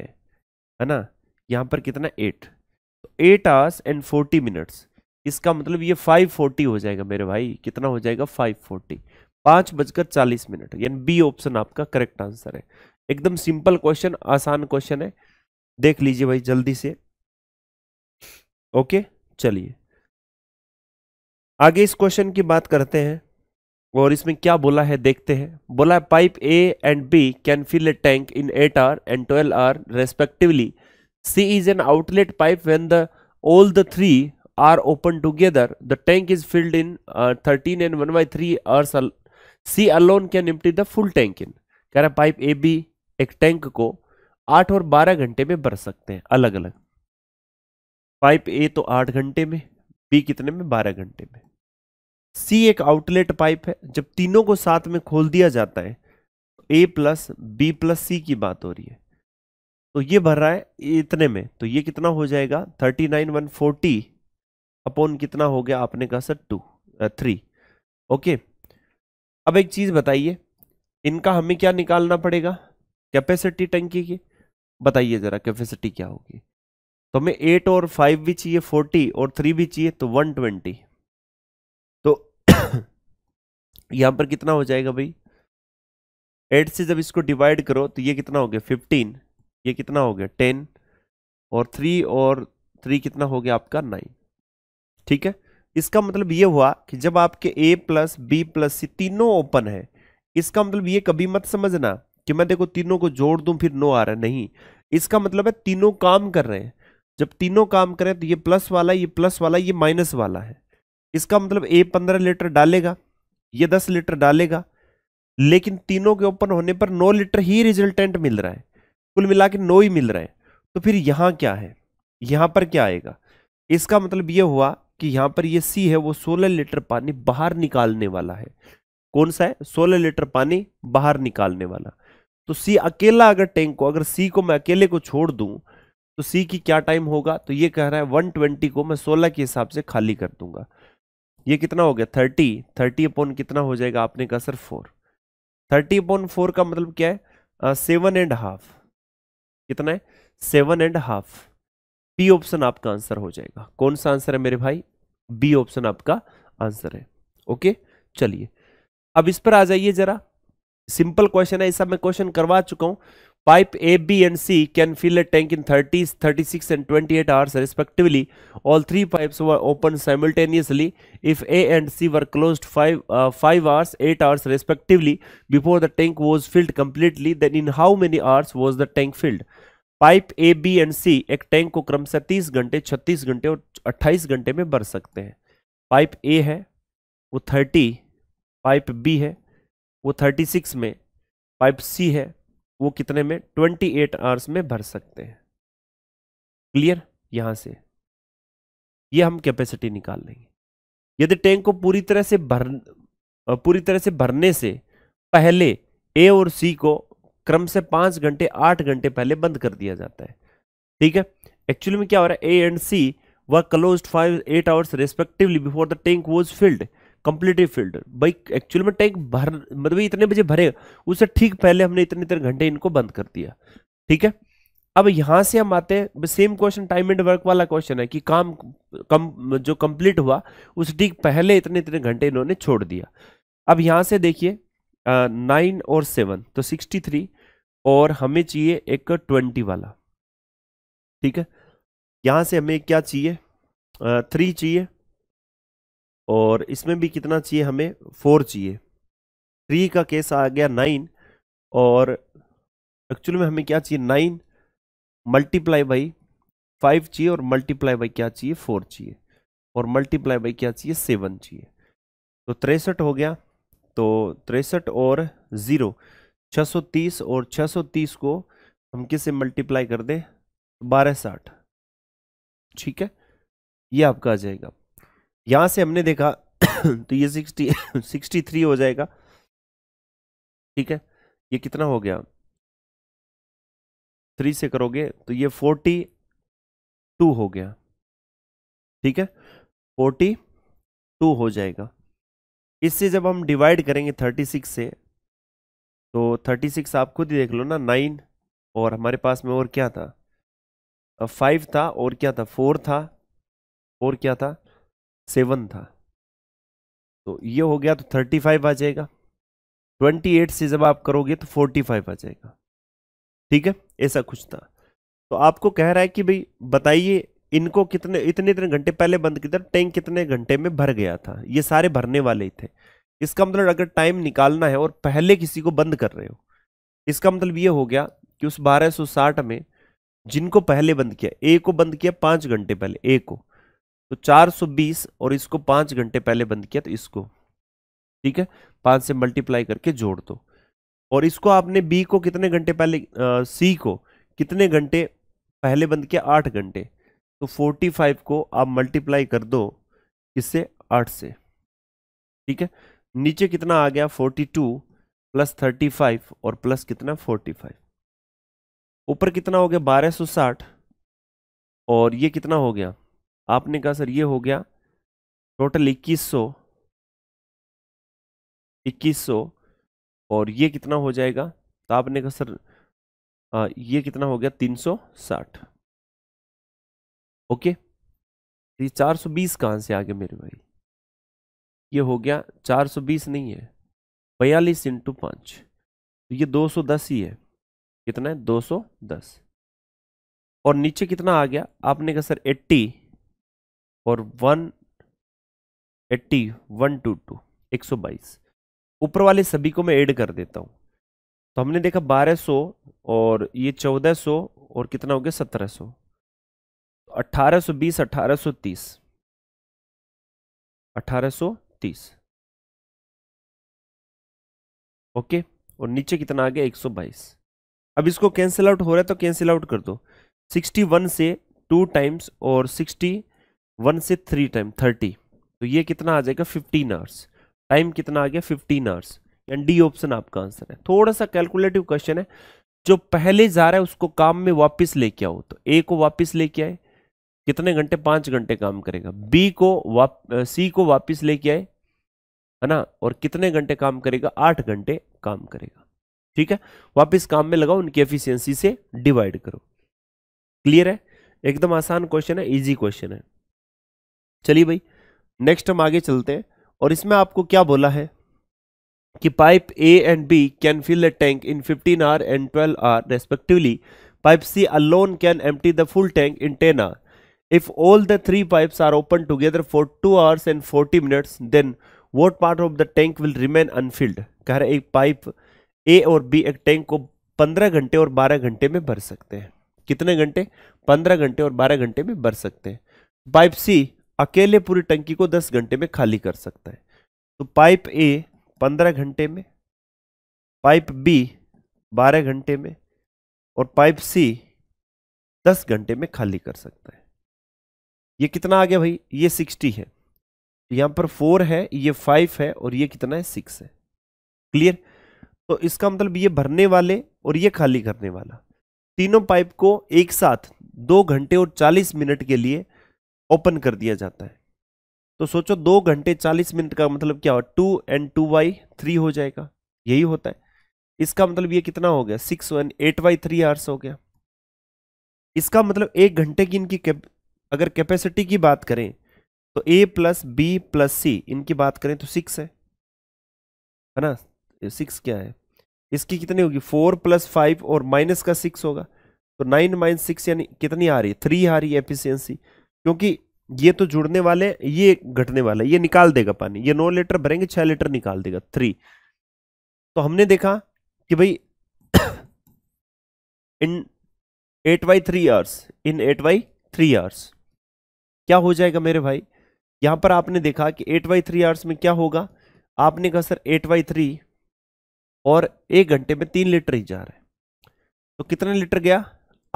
है ना यहाँ पर कितना एट तो eight hours and forty minutes इसका मतलब ये 540 हो जाएगा मेरे भाई कितना हो जाएगा 540 पाँच बजकर चालीस मिनट यानी बी ऑप्शन आपका करेक्ट आंसर है एकदम सिंपल क्वेश्चन आसान क्वेश्चन है देख लीजिए भाई जल्दी से ओके चलिए आगे इस क्वेश्चन की बात करते हैं और इसमें क्या बोला है देखते हैं बोला है pipe A and B can fill a tank in eight hour and twelve hour respectively C is an outlet pipe when the all the three are open together, the tank is filled in uh, 13 and 1 by 3 hours. Al C alone can empty the full tank in. कह रहा pipe A B एक tank को 8 और 12 घंटे में भर सकते हैं अलग अलग पाइप ए तो 8 घंटे में बी कितने में 12 घंटे में सी एक आउटलेट पाइप है जब तीनों को साथ में खोल दिया जाता है A plus B plus C की बात हो रही है तो ये भर रहा है इतने में तो ये कितना हो जाएगा thirty nine one forty upon कितना हो गया आपने कहा सर टू थ्री ओके अब एक चीज़ बताइए इनका हमें क्या निकालना पड़ेगा कैपेसिटी टंकी की बताइए ज़रा कैपेसिटी क्या होगी तो हमें एट और फाइव भी चाहिए फोर्टी और थ्री भी चाहिए तो वन ट्वेंटी तो (coughs) यहां पर कितना हो जाएगा भाई एट से जब इसको डिवाइड करो तो ये कितना हो गया फिफ्टीन ये कितना हो गया टेन और थ्री और थ्री कितना हो गया आपका नाइन ठीक है इसका मतलब ये हुआ कि जब आपके A plus B plus C तीनों ओपन है इसका मतलब ये कभी मत समझना कि मैं देखो तीनों को जोड़ दूं फिर नो आ रहा है नहीं इसका मतलब है तीनों काम कर रहे हैं जब तीनों काम करें तो ये प्लस वाला ये प्लस वाला ये माइनस वाला है इसका मतलब ए पंद्रह लीटर डालेगा ये दस लीटर डालेगा लेकिन तीनों के ओपन होने पर नौ लीटर ही रिजल्टेंट मिल रहा है कुल मिला के नौ ही मिल रहे हैं तो फिर यहाँ क्या है यहाँ पर क्या आएगा इसका मतलब ये हुआ कि यहाँ पर ये सी है वो 16 लीटर पानी बाहर निकालने वाला है कौन सा है 16 लीटर पानी बाहर निकालने वाला तो सी अकेला अगर टैंक को अगर सी को मैं अकेले को छोड़ दूं तो सी की क्या टाइम होगा तो ये कह रहा है 120 को मैं 16 के हिसाब से खाली कर दूंगा ये कितना हो गया 30 30 अपॉन कितना हो जाएगा आपने कहा sir four thirty upon four का मतलब क्या है सेवन एंड हाफ कितना है seven and half P option आपका आंसर हो जाएगा कौन सा आंसर है मेरे भाई बी ऑप्शन आपका आंसर है ओके चलिए अब इस पर आ जाइए जरा सिंपल क्वेश्चन है ऐसा मैं क्वेश्चन करवा चुका हूं pipe A B and C can fill a tank in 30, 36 and twenty eight hours respectively all three pipes were open simultaneously if A and C were close five five hours eight hours respectively before the tank was filled completely then in how many hours was the tank filled pipe A B and C एक tank को क्रमशः तीस घंटे छत्तीस घंटे और अट्ठाईस घंटे में भर सकते हैं पाइप ए है वो थर्टी पाइप बी है वो थर्टी सिक्स में पाइप सी है वो कितने में ट्वेंटी एट आवर्स में भर सकते हैं क्लियर यहां से ये हम कैपेसिटी निकाल लेंगे यदि टैंक को पूरी तरह से भर पूरी तरह से भरने से पहले ए और सी को क्रम से पांच घंटे आठ घंटे पहले बंद कर दिया जाता है ठीक है एक्चुअली में क्या हो रहा है ए and C were close five eight hours respectively before the tank was filled completely filled भाई एक्चुअली में टैंक भर मतलब इतने बजे भरे उससे ठीक पहले हमने इतने इतने घंटे इनको बंद कर दिया ठीक है अब यहां से हम आते हैं same question time and work वाला क्वेश्चन है कि काम कम जो कंप्लीट हुआ उस ठीक पहले इतने इतने घंटे इन्होंने छोड़ दिया अब यहां से देखिए नाइन और सेवन तो सिक्सटी थ्री और हमें चाहिए एक ट्वेंटी वाला ठीक है यहाँ से हमें क्या चाहिए थ्री चाहिए और इसमें भी कितना चाहिए हमें फोर चाहिए थ्री का केस आ गया नाइन और एक्चुअल में हमें क्या चाहिए नाइन मल्टीप्लाई बाई फाइव चाहिए और मल्टीप्लाई बाई क्या चाहिए फोर चाहिए और मल्टीप्लाई बाई क्या चाहिए सेवन चाहिए तो तिरसठ हो गया तो तिरसठ और ज़ीरो 630 और 630 को हम किससे मल्टीप्लाई कर दें बारह साठ ठीक है ये आपका आ जाएगा यहाँ से हमने देखा (coughs) तो ये सिक्सटी सिक्सटी थ्री हो जाएगा ठीक है ये कितना हो गया थ्री से करोगे तो ये फोर्टी टू हो गया ठीक है फोर्टी टू हो जाएगा इससे जब हम डिवाइड करेंगे थर्टी सिक्स से तो थर्टी सिक्स आप खुद ही देख लो ना नाइन और हमारे पास में और क्या था फाइव था और क्या था फोर था और क्या था सेवन था तो ये हो गया तो थर्टी फाइव आ जाएगा ट्वेंटी एट से जब आप करोगे तो फोर्टी फाइव आ जाएगा ठीक है ऐसा कुछ था तो आपको कह रहा है कि भाई बताइए इनको कितने इतने इतने घंटे पहले बंद किया था टैंक कितने घंटे में भर गया था ये सारे भरने वाले ही थे इसका मतलब अगर टाइम निकालना है और पहले किसी को बंद कर रहे हो इसका मतलब ये हो गया कि उस 1260 में जिनको पहले बंद किया ए को बंद किया पाँच घंटे पहले ए को तो 420 और इसको पाँच घंटे पहले बंद किया तो इसको ठीक है पाँच से मल्टीप्लाई करके जोड़ दो और इसको आपने बी को कितने घंटे पहले सी को कितने घंटे पहले बंद किया आठ घंटे तो 45 को आप मल्टीप्लाई कर दो इससे 8 से ठीक है नीचे कितना आ गया 42 प्लस 35 और प्लस कितना 45 ऊपर कितना हो गया 1260 और ये कितना हो गया आपने कहा सर ये हो गया टोटल 2100 2100 और ये कितना हो जाएगा तो आपने कहा सर आ, ये कितना हो गया 360 ओके ये 420 कहां से आ गया मेरे भाई ये हो गया 420 नहीं है बयालीस इंटू पाँच तो ये 210 ही है कितना है 210 और नीचे कितना आ गया आपने कहा सर 80 और 1 एट्टी वन टू टू एक सौ बाईस ऊपर वाले सभी को मैं ऐड कर देता हूँ तो हमने देखा 1200 और ये 1400 और कितना हो गया 1700 1820 1830 1830 ओके और नीचे कितना आ गया 122 अब इसको कैंसिल आउट हो रहा है तो कैंसिल आउट कर दो 61 से टू टाइम्स और 61 से थ्री टाइम 30 तो ये कितना आ जाएगा 15 आवर्स टाइम कितना आ गया 15 आवर्स एंड डी ऑप्शन आपका आंसर है थोड़ा सा कैलकुलेटिव क्वेश्चन है जो पहले जा रहा है उसको काम में वापस लेके आओ तो ए को वापस लेके आए कितने घंटे पांच घंटे काम करेगा बी को वाप सी को वापस लेके आए है ना और कितने घंटे काम करेगा आठ घंटे काम करेगा ठीक है वापस काम में लगाओ उनकी एफिशिएंसी से डिवाइड करो क्लियर है एकदम आसान क्वेश्चन है इजी क्वेश्चन है चलिए भाई नेक्स्ट हम आगे चलते हैं और इसमें आपको क्या बोला है कि pipe A and B can fill a tank in 15 hour and 12 hour respectively pipe C alone can empty the full tank in 10 hour If all the three pipes are open together for 2 hours and 40 minutes, then what part of the tank will remain unfilled? कह रहे एक pipe A और B एक tank को 15 घंटे और 12 घंटे में भर सकते हैं कितने घंटे 15 घंटे और 12 घंटे में भर सकते हैं पाइप सी अकेले पूरी टंकी को 10 घंटे में खाली कर सकता है तो पाइप ए 15 घंटे में पाइप बी 12 घंटे में और पाइप सी 10 घंटे में खाली कर सकता है ये कितना आ गया भाई ये सिक्सटी है यहां पर फोर है ये फाइव है और ये कितना है सिक्स है क्लियर तो इसका मतलब ये भरने वाले और ये खाली करने वाला तीनों पाइप को एक साथ दो घंटे और चालीस मिनट के लिए ओपन कर दिया जाता है तो सोचो दो घंटे चालीस मिनट का मतलब क्या हो two and two by three हो जाएगा यही होता है इसका मतलब ये कितना हो गया six and eight by three hours हो गया इसका मतलब एक घंटे की इनकी अगर कैपेसिटी की बात करें तो A plus B plus C इनकी बात करें तो सिक्स है है ना सिक्स क्या है इसकी कितनी होगी फोर प्लस फाइव और माइनस का सिक्स होगा तो नाइन माइनस सिक्स यानी कितनी आ रही है थ्री आ रही है एफिशियंसी क्योंकि ये तो जुड़ने वाले ये घटने वाला ये निकाल देगा पानी ये नौ लीटर भरेंगे छः लीटर निकाल देगा थ्री तो हमने देखा कि भाई in eight by three hours in eight by three hours क्या हो जाएगा मेरे भाई यहाँ पर आपने देखा कि एट बाई थ्री आवर्स में क्या होगा आपने कहा सर एट बाई थ्री और एक घंटे में तीन लीटर ही जा रहा है तो कितना लीटर गया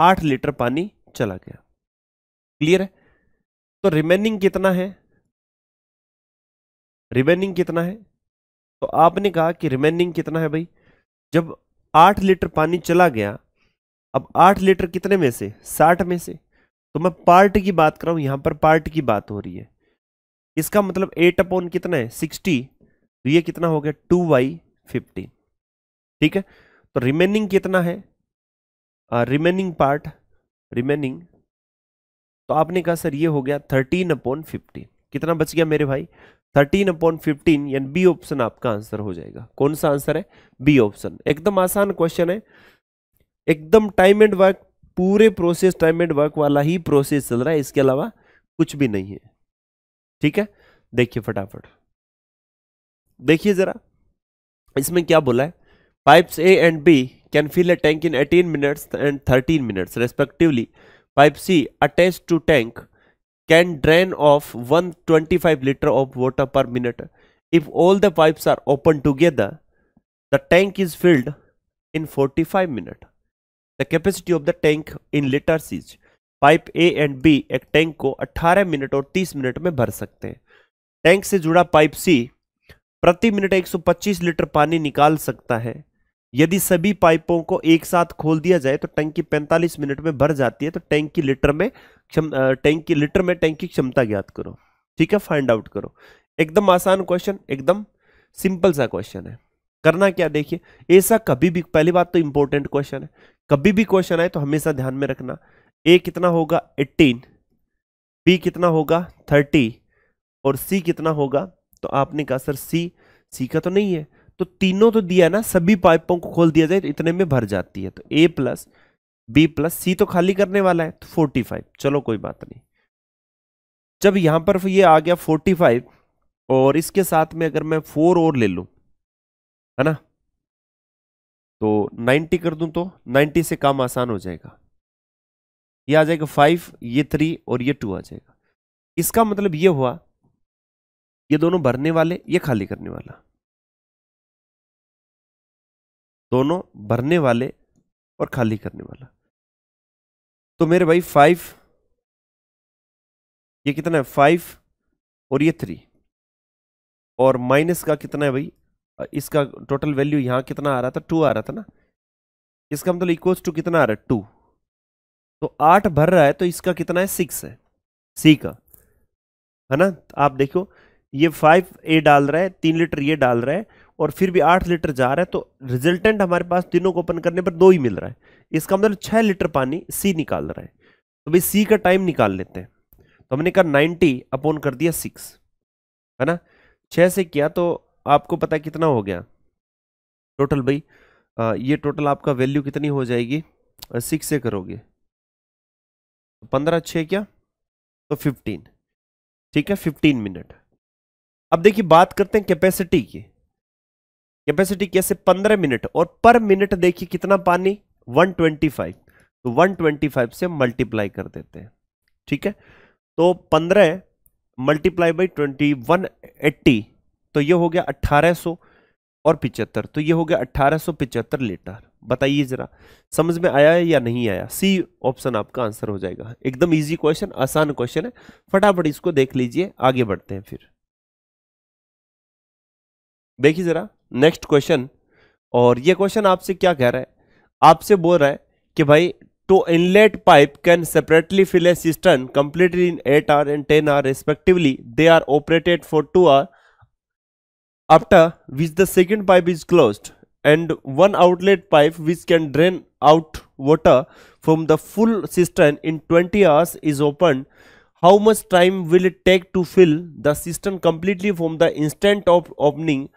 आठ लीटर पानी चला गया क्लियर है तो रिमेनिंग कितना है रिमेनिंग कितना है तो आपने कहा कि रिमेनिंग कितना है भाई जब आठ लीटर पानी चला गया अब आठ लीटर कितने में से साठ में से तो मैं पार्ट की बात कर रहा हूं यहां पर पार्ट की बात हो रही है इसका मतलब एट अपॉन कितना है सिक्सटी तो ये कितना हो गया टू वाई फिफ्टीन ठीक है तो रिमेनिंग कितना है रिमेनिंग पार्ट रिमेनिंग तो आपने कहा सर ये हो गया थर्टीन अपॉन फिफ्टीन कितना बच गया मेरे भाई थर्टीन अपॉन फिफ्टीन यानी बी ऑप्शन आपका आंसर हो जाएगा कौन सा आंसर है बी ऑप्शन एकदम आसान क्वेश्चन है एकदम टाइम एंड वर्क पूरे प्रोसेस टाइम एंड वर्क वाला ही प्रोसेस चल रहा है इसके अलावा कुछ भी नहीं है ठीक है देखिए फटाफट देखिए जरा इसमें क्या बोला है pipe A and B can fill a tank in 18 minutes and 13 minutes respectively pipe C attach to tank can drain off one twenty five litre of water per minute if all the pipes are open together the tank is filled in forty five minute the capacity of the tank in litre is pipe A and B एक tank को 18 minute और 30 minute में भर सकते हैं tank से जुड़ा pipe सी प्रति मिनट 125 लीटर पानी निकाल सकता है यदि सभी पाइपों को एक साथ खोल दिया जाए तो टैंकी 45 मिनट में भर जाती है तो टैंक की लीटर में क्षम टैंक की लीटर में टैंक की क्षमता ज्ञात करो ठीक है फाइंड आउट करो एकदम आसान क्वेश्चन एकदम सिंपल सा क्वेश्चन है करना क्या देखिए ऐसा कभी भी पहली बात तो इंपॉर्टेंट क्वेश्चन है कभी भी क्वेश्चन आए तो हमेशा ध्यान में रखना ए कितना होगा एट्टीन बी कितना होगा थर्टी और सी कितना होगा तो आपने कहा सर सी सी का तो नहीं है तो तीनों तो दिया ना सभी पाइपों को खोल दिया जाए तो इतने में भर जाती है तो A plus B plus C तो खाली करने वाला है तो फोर्टी फाइव चलो कोई बात नहीं जब यहां पर ये आ गया फोर्टी फाइव और इसके साथ में अगर मैं फोर और ले लूं है ना तो 90 कर दूं तो 90 से काम आसान हो जाएगा ये आ जाएगा फाइव ये थ्री और ये टू आ जाएगा इसका मतलब ये हुआ ये दोनों भरने वाले ये खाली करने वाला दोनों भरने वाले और खाली करने वाला तो मेरे भाई फाइव ये कितना है फाइव और ये थ्री और माइनस का कितना है भाई इसका टोटल वैल्यू यहाँ कितना आ रहा था टू आ रहा था ना इसका मतलब इक्वल्स टू कितना आ रहा है टू तो आठ भर रहा है तो इसका कितना है सिक्स है सी का है ना आप देखो ये फाइव ए डाल रहा है तीन लीटर ये डाल रहा है और फिर भी आठ लीटर जा रहा है तो रिजल्टेंट हमारे पास तीनों को ओपन करने पर दो ही मिल रहा है इसका मतलब छः लीटर पानी सी निकाल रहा है तो भाई सी का टाइम निकाल लेते हैं तो हमने कहा नाइन्टी अपोन कर दिया सिक्स है ना छः से किया तो आपको पता कितना हो गया टोटल भाई आ, ये टोटल आपका वैल्यू कितनी हो जाएगी सिक्स से करोगे पंद्रह छः क्या तो फिफ्टीन ठीक है फिफ्टीन मिनट अब देखिए बात करते हैं कैपेसिटी की कैपेसिटी कैसे पंद्रह मिनट और पर मिनट देखिए कितना पानी वन ट्वेंटी फाइव तो वन ट्वेंटी फाइव से मल्टीप्लाई कर देते हैं ठीक है तो पंद्रह multiply by twenty one eighty तो ये हो गया 1800 और पिचहत्तर तो ये हो गया 1875 लीटर बताइए जरा समझ में आया या नहीं आया सी ऑप्शन आपका आंसर हो जाएगा एकदम इजी क्वेश्चन आसान क्वेश्चन है फटाफट इसको देख लीजिए आगे बढ़ते हैं फिर देखिए जरा नेक्स्ट क्वेश्चन और ये क्वेश्चन आपसे क्या कह रहा है आपसे बोल रहा है कि भाई two inlet pipe can separately fill a cistern completely in eight hour and ten hour respectively they are operated for two hour after which the second pipe is closed and one outlet pipe which can drain out water from the full cistern in 20 hours is opened how much time will it take to fill the cistern completely from the instant of opening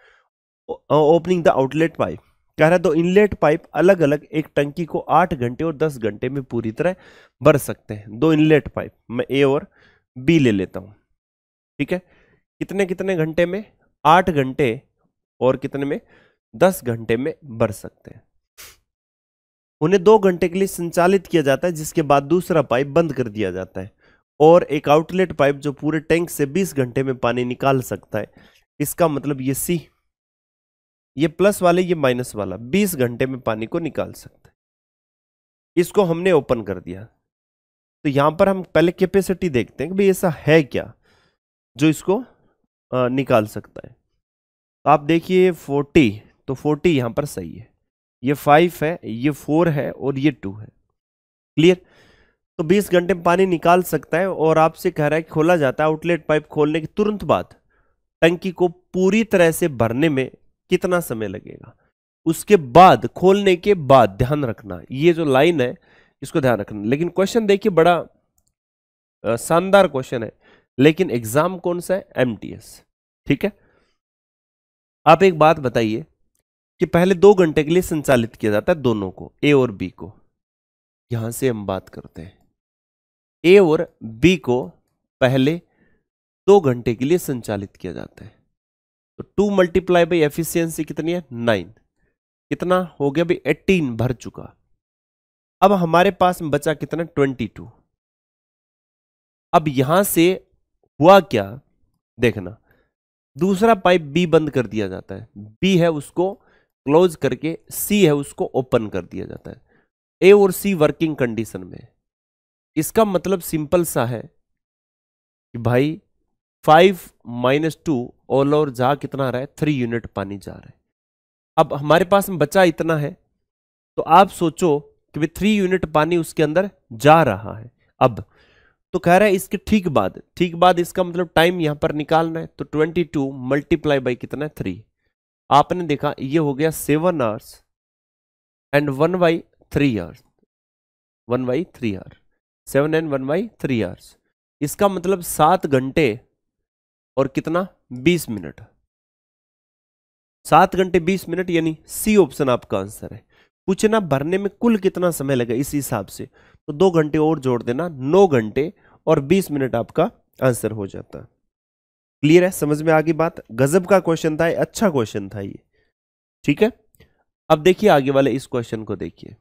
uh, opening the outlet pipe कह रहा है तो inlet pipe अलग अलग एक टंकी को आठ घंटे और दस घंटे में पूरी तरह भर सकते हैं दो इनलेट पाइप मैं ए और बी ले लेता हूं ठीक है कितने कितने घंटे में आठ घंटे और कितने में दस घंटे में बढ़ सकते हैं उन्हें दो घंटे के लिए संचालित किया जाता है जिसके बाद दूसरा पाइप बंद कर दिया जाता है और एक आउटलेट पाइप जो पूरे टैंक से 20 घंटे में पानी निकाल सकता है इसका मतलब ये सी ये प्लस वाले ये माइनस वाला 20 घंटे में पानी को निकाल सकता है इसको हमने ओपन कर दिया तो यहां पर हम पहले कैपेसिटी देखते हैं कि भाई ऐसा है क्या जो इसको निकाल सकता है तो आप देखिए फोर्टी तो फोर्टी यहाँ पर सही है ये फाइव है ये फोर है और ये टू है क्लियर तो बीस घंटे में पानी निकाल सकता है और आपसे कह रहा है कि खोला जाता है आउटलेट पाइप खोलने के तुरंत बाद टंकी को पूरी तरह से भरने में कितना समय लगेगा उसके बाद खोलने के बाद ध्यान रखना ये जो लाइन है इसको ध्यान रखना लेकिन क्वेश्चन देखिए बड़ा शानदार क्वेश्चन है लेकिन एग्जाम कौन सा है एमटीएस ठीक है आप एक बात बताइए कि पहले दो घंटे के लिए संचालित किया जाता है दोनों को ए और बी को यहां से हम बात करते हैं ए और बी को पहले दो घंटे के लिए संचालित किया जाता है तो टू मल्टीप्लाई बाई एफिशियंसी कितनी है नाइन कितना हो गया भाई एटीन भर चुका अब हमारे पास बचा कितना ट्वेंटी टू अब यहां से हुआ क्या देखना दूसरा पाइप बी बंद कर दिया जाता है बी है उसको क्लोज करके सी है उसको ओपन कर दिया जाता है ए और सी वर्किंग कंडीशन में इसका मतलब सिंपल सा है कि भाई five minus two all over जा कितना आ रहा है थ्री यूनिट पानी जा रहा है अब हमारे पास बचा इतना है तो आप सोचो कि भाई थ्री यूनिट पानी उसके अंदर जा रहा है अब तो कह रहा है इसके ठीक बाद ठीक बाद इसका मतलब टाइम यहां पर निकालना है तो ट्वेंटी टू मल्टीप्लाई बाई कितना है थ्री आपने देखा ये हो गया seven hours and one by three hours one by three hour seven and one by three hours इसका मतलब सात घंटे और कितना बीस मिनट सात घंटे बीस मिनट यानी सी ऑप्शन आपका आंसर है पूछना भरने में कुल कितना समय लगा इस हिसाब से तो दो घंटे और जोड़ देना नौ घंटे और बीस मिनट आपका आंसर हो जाता क्लियर है समझ में आ गई बात गजब का क्वेश्चन था अच्छा क्वेश्चन था ये ठीक है अब देखिए आगे वाले इस क्वेश्चन को देखिए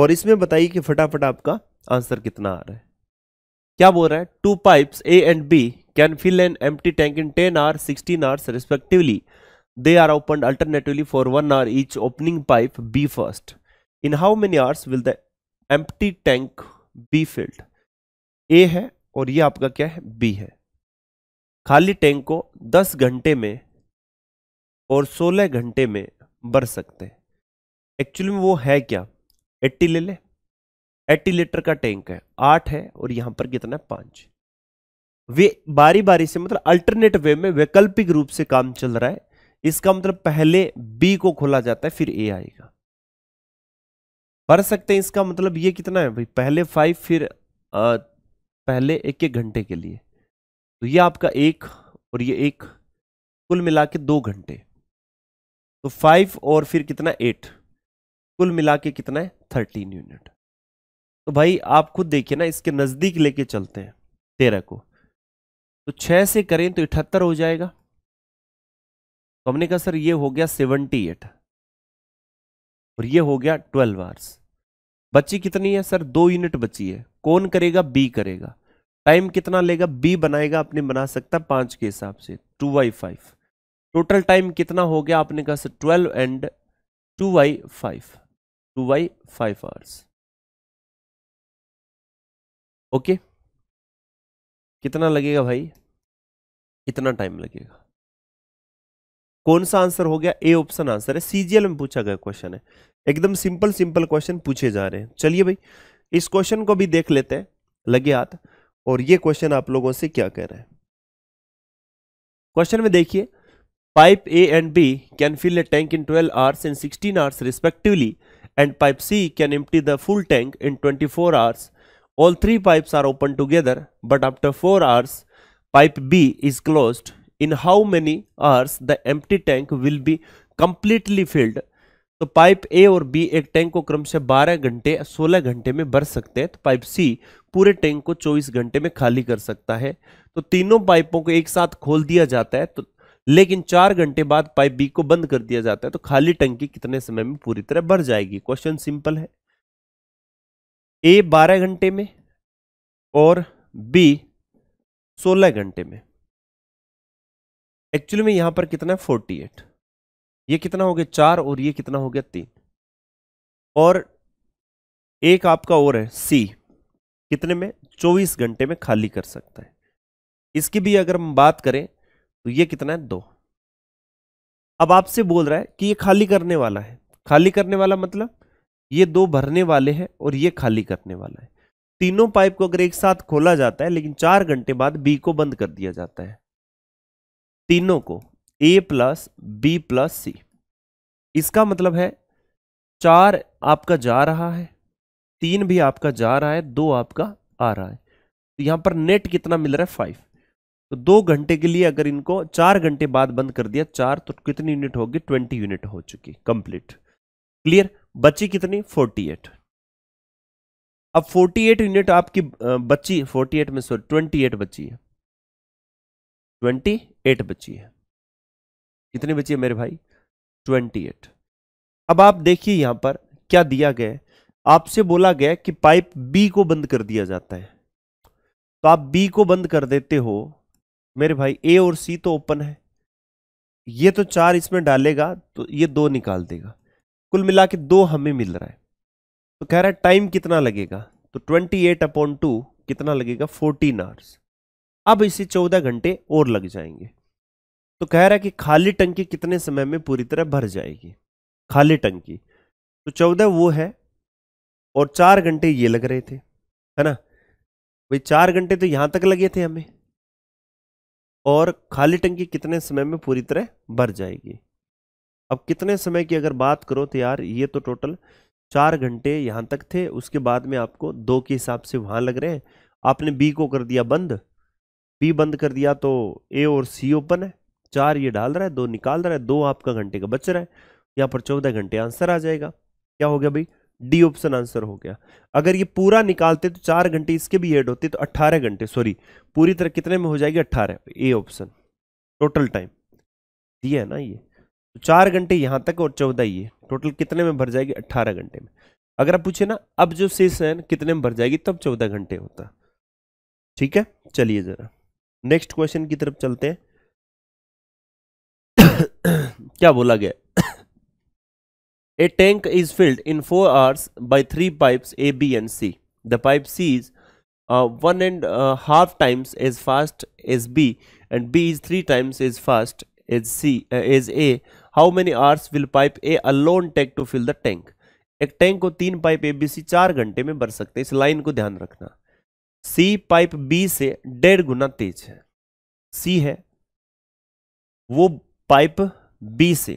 और इसमें बताइए कि फटाफट आपका आंसर कितना आ रहा है क्या बोल रहा है two pipes A and B can fill an एम tank in ten hour sixteen hours respectively they are open alternatively for one hour each opening pipe B first in how many hours will the empty tank be filled A है और ये आपका क्या है B है खाली tank को 10 घंटे में और 16 घंटे में भर सकते हैं एक्चुअली में वो है क्या 80 ले ले 80 लीटर का टैंक है आठ है और यहां पर कितना है पांच वे बारी बारी से मतलब अल्टरनेट वे में वैकल्पिक रूप से काम चल रहा है इसका मतलब पहले बी को खोला जाता है फिर ए आएगा पढ़ सकते हैं इसका मतलब ये कितना है भाई पहले फाइव फिर आ, पहले एक एक घंटे के लिए तो ये आपका एक और ये एक कुल मिला के दो घंटे तो फाइव और फिर कितना एट कुल मिला के कितना है थर्टीन यूनिट तो भाई आप खुद देखिए ना इसके नज़दीक लेके चलते हैं तेरह को तो छः से करें तो इठहत्तर हो जाएगा तो हमने कहा सर ये हो गया सेवेंटी एट और ये हो गया ट्वेल्व आवर्स बच्ची कितनी है सर दो यूनिट बची है कौन करेगा बी करेगा टाइम कितना लेगा बी बनाएगा आपने बना सकता पांच के हिसाब से two by five total time कितना हो गया आपने कहा sir twelve and two by five two by five hours okay कितना लगेगा भाई कितना टाइम लगेगा कौन सा आंसर हो गया ए ऑप्शन आंसर है सीजीएल में पूछा गया क्वेश्चन है एकदम सिंपल सिंपल क्वेश्चन पूछे जा रहे हैं चलिए भाई इस क्वेश्चन को भी देख लेते हैं लगे हाथ और ये क्वेश्चन आप लोगों से क्या कह रहे हैं क्वेश्चन में देखिए pipe A and B can fill a tank in 12 hours and 16 hours respectively and pipe C can empty the full tank in 24 hours all three pipes are open together but after four hours pipe B is closed in how many hours the empty tank will be completely filled तो pipe A और B एक tank को क्रमशः 12 घंटे 16 घंटे में भर सकते हैं तो पाइप सी पूरे टैंक को 24 घंटे में खाली कर सकता है तो तीनों पाइपों को एक साथ खोल दिया जाता है तो लेकिन चार घंटे बाद पाइप बी को बंद कर दिया जाता है तो खाली टंकी कितने समय में पूरी तरह भर जाएगी क्वेश्चन सिंपल है ए बारह घंटे में और बी सोलह घंटे में एक्चुअली में यहां पर कितना है फोर्टी एट ये कितना हो गया चार और ये कितना हो गया तीन और एक आपका और है सी कितने में चौबीस घंटे में खाली कर सकता है इसकी भी अगर हम बात करें तो ये कितना है दो अब आपसे बोल रहा है कि ये खाली करने वाला है खाली करने वाला मतलब ये दो भरने वाले हैं और ये खाली करने वाला है तीनों पाइप को अगर एक साथ खोला जाता है लेकिन चार घंटे बाद बी को बंद कर दिया जाता है तीनों को A plus B plus C इसका मतलब है चार आपका जा रहा है तीन भी आपका जा रहा है दो आपका आ रहा है तो यहां पर नेट कितना मिल रहा है फाइव तो दो घंटे के लिए अगर इनको चार घंटे बाद बंद कर दिया चार तो कितनी यूनिट होगी ट्वेंटी यूनिट हो चुकी कंप्लीट क्लियर बची कितनी फोर्टी एट अब फोर्टी एट यूनिट आपकी बची फोर्टी एट में सॉरी ट्वेंटी एट बची है ट्वेंटी एट बची है कितनी बची है मेरे भाई ट्वेंटी एट अब आप देखिए यहां पर क्या दिया गया आपसे बोला गया कि पाइप बी को बंद कर दिया जाता है तो आप बी को बंद कर देते हो मेरे भाई ए और सी तो ओपन है ये तो चार इसमें डालेगा तो ये दो निकाल देगा कुल मिला के दो हमें मिल रहा है तो कह रहा है टाइम कितना लगेगा तो ट्वेंटी एट अपॉन टू कितना लगेगा फोर्टीन आवर्स अब इसे चौदह घंटे और लग जाएंगे तो कह रहा है कि खाली टंकी कितने समय में पूरी तरह भर जाएगी खाली टंकी तो चौदह वो है और चार घंटे ये लग रहे थे है ना भाई चार घंटे तो यहां तक लगे थे हमें और खाली टंकी कितने समय में पूरी तरह भर जाएगी अब कितने समय की अगर बात करो तो यार ये तो टोटल चार घंटे यहां तक थे उसके बाद में आपको दो के हिसाब से वहां लग रहे हैं आपने बी को कर दिया बंद बी बंद कर दिया तो ए और सी ओपन है चार ये डाल रहा है दो निकाल रहा है दो आपका घंटे का बच रहा है यहाँ पर चौदह घंटे आंसर आ जाएगा क्या हो गया भाई डी ऑप्शन आंसर हो गया अगर ये पूरा निकालते तो चार घंटे इसके भी ऐड होते तो अट्ठारह घंटे सॉरी पूरी तरह कितने में हो जाएगी अट्ठारह ए ऑप्शन टोटल टाइम दिया है ना ये तो चार घंटे यहाँ तक और चौदह ये टोटल कितने में भर जाएगी अट्ठारह घंटे में अगर आप पूछे ना अब जो शेष है कितने में भर जाएगी तब चौदह घंटे होता ठीक है चलिए ज़रा नेक्स्ट क्वेश्चन की तरफ चलते हैं (clears throat) क्या बोला गया a tank is filled in four hours by three pipes A B and C the pipe C is one and half times as fast as B and B is three times as fast as C as A how many hours will pipe A alone take to fill the tank एक tank को तीन pipe A B सी चार घंटे में भर सकते हैं इस लाइन को ध्यान रखना सी पाइप बी से डेढ़ गुना तेज है सी है वो पाइप बी से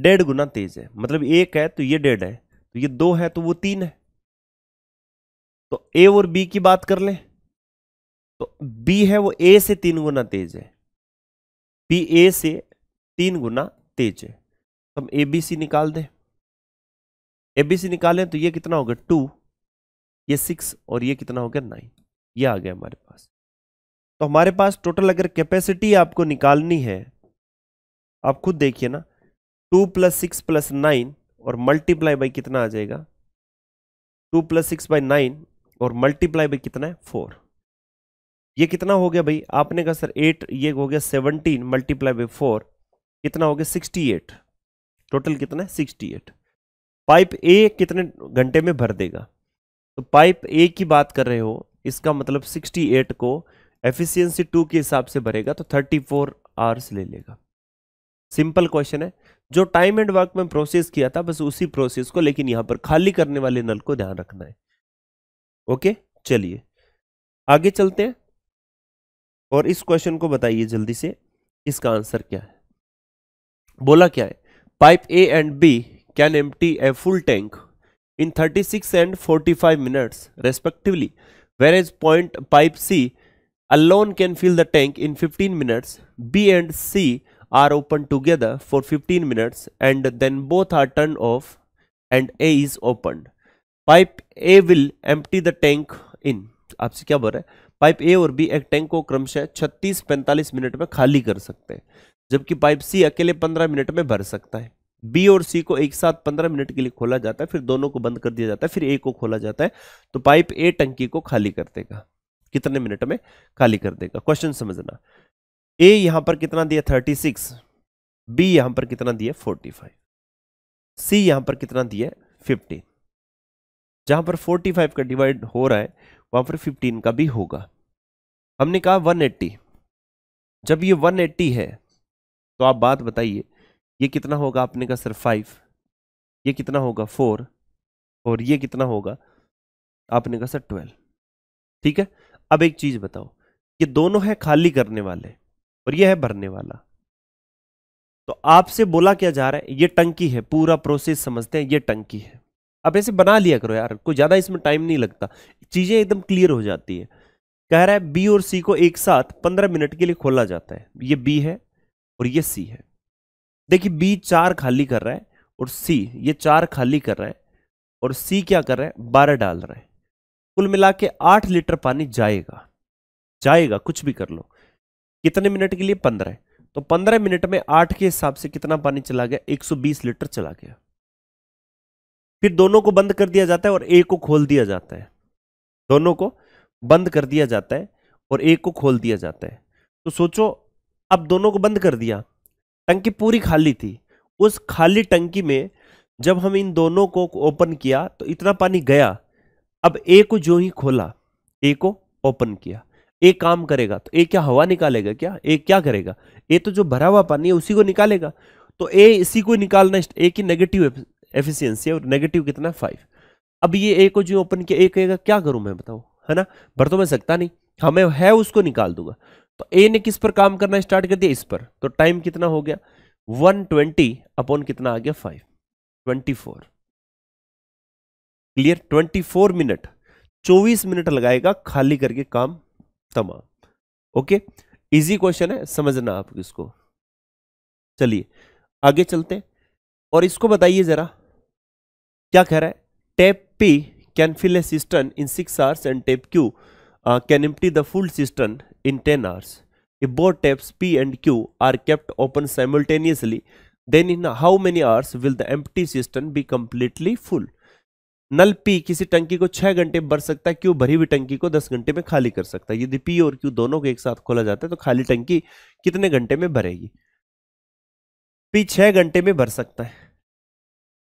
डेढ़ गुना तेज है मतलब एक है तो ये डेढ़ है तो ये दो है तो वो तीन है तो ए और बी की बात कर लें तो बी है वो ए से तीन गुना तेज है बी ए से तीन गुना तेज है तो हम ए बी सी निकाल दें ए बी सी निकालें तो ये कितना हो गया टू ये सिक्स और ये कितना हो गया नाइन ये आ गया हमारे पास तो हमारे पास टोटल अगर कैपेसिटी आपको निकालनी है आप खुद देखिए ना two plus six plus nine और मल्टीप्लाई बाई कितना आ जाएगा two plus six by nine और मल्टीप्लाई बाई कितना है फोर ये कितना हो गया भाई आपने कहा सर एट ये हो गया सेवनटीन मल्टीप्लाई बाई फोर कितना हो गया सिक्सटी एट टोटल कितना है सिक्सटी एट पाइप ए कितने घंटे में भर देगा तो पाइप ए की बात कर रहे हो इसका मतलब सिक्सटी एट को एफिशिएंसी टू के हिसाब से भरेगा तो थर्टी फोर आवर्स ले लेगा सिंपल क्वेश्चन है जो टाइम एंड वर्क में प्रोसेस किया था बस उसी प्रोसेस को लेकिन यहां पर खाली करने वाले नल को ध्यान रखना है ओके चलिए आगे चलते हैं और इस क्वेश्चन को बताइए जल्दी से इसका आंसर क्या है बोला क्या है pipe A and B can empty a full tank and 36 five 45 respectively where is point pipe C alone can fill the tank in 15 minutes. B and C are open together for 15 minutes and then both are turned off and A is opened. Pipe A will empty the tank in. आपसे क्या बोल रहा है pipe A और B एक tank को क्रमशः 36-45 minute में खाली कर सकते हैं जबकि पाइप सी अकेले 15 मिनट में भर सकता है बी और सी को एक साथ 15 मिनट के लिए खोला जाता है फिर दोनों को बंद कर दिया जाता है फिर ए को खोला जाता है तो पाइप ए टंकी को खाली कर देगा कितने मिनट में खाली कर देगा क्वेश्चन समझना ए यहां पर कितना दिया थर्टी सिक्स बी यहां पर कितना दिया फोर्टी फाइव सी यहां पर कितना दिया फिफ्टीन जहां पर फोर्टी फाइव का डिवाइड हो रहा है वहां पर फिफ्टीन का भी होगा हमने कहा वन एट्टी जब ये वन एट्टी है तो आप बात बताइए ये कितना होगा आपने कहा सर फाइव ये कितना होगा फोर और ये कितना होगा आपने कहा सर ट्वेल्व ठीक है अब एक चीज बताओ ये दोनों है खाली करने वाले और ये है भरने वाला तो आपसे बोला क्या जा रहा है ये टंकी है पूरा प्रोसेस समझते हैं ये टंकी है अब ऐसे बना लिया करो यार कोई ज्यादा इसमें टाइम नहीं लगता चीजें एकदम क्लियर हो जाती है कह रहा है बी और सी को एक साथ पंद्रह मिनट के लिए खोला जाता है ये बी है और ये सी है देखिए बी चार खाली कर रहा है और सी ये चार खाली कर रहा है और सी क्या कर रहा है बारह डाल रहा है कुल मिला के आठ लीटर पानी जाएगा जाएगा कुछ भी कर लो कितने मिनट के लिए पंद्रह तो पंद्रह मिनट में आठ के हिसाब से कितना पानी चला गया एक सौ बीस लीटर चला गया फिर दोनों को बंद कर दिया जाता है और एक को खोल दिया जाता है दोनों को बंद कर दिया जाता है और एक को खोल दिया जाता है तो सोचो अब दोनों को बंद कर दिया टंकी पूरी खाली थी उस खाली टंकी में जब हम इन दोनों को ओपन किया तो इतना पानी गया अब ए को जो ही खोला ए को ओपन किया ए काम करेगा तो ए क्या हवा निकालेगा क्या ए क्या करेगा ए तो जो भरा हुआ पानी है उसी को निकालेगा तो ए इसी को निकालना ए की नेगेटिव एफिशिएंसी है और नेगेटिव कितना है फाइव अब ये ए को जो ओपन किया ए कहेगा क्या करूं मैं बताओ है ना भर तो मैं सकता नहीं हमें हाँ, है उसको निकाल दूंगा तो ए ने किस पर काम करना स्टार्ट कर दिया इस पर तो टाइम कितना हो गया ट्वेंटी अपॉन कितना आ गया twenty four clear 24 minute 24 minute लगाएगा खाली करके काम तमाम ओके इजी क्वेश्चन है समझना आप इसको चलिए आगे चलते हैं और इसको बताइए जरा क्या कह रहा है tap P can fill a cistern in six hours and tap Q can empty the full cistern in ten hours if both P and Q are kept open open then in how many hours will the the cistern be completely full नल P किसी टंकी को छह घंटे भर सकता है क्यों भरी हुई टंकी को दस घंटे में खाली कर सकता है यदि पी और क्यू दोनों को एक साथ खोला जाता है तो खाली टंकी कितने घंटे में भरेगी पी छह घंटे में भर सकता है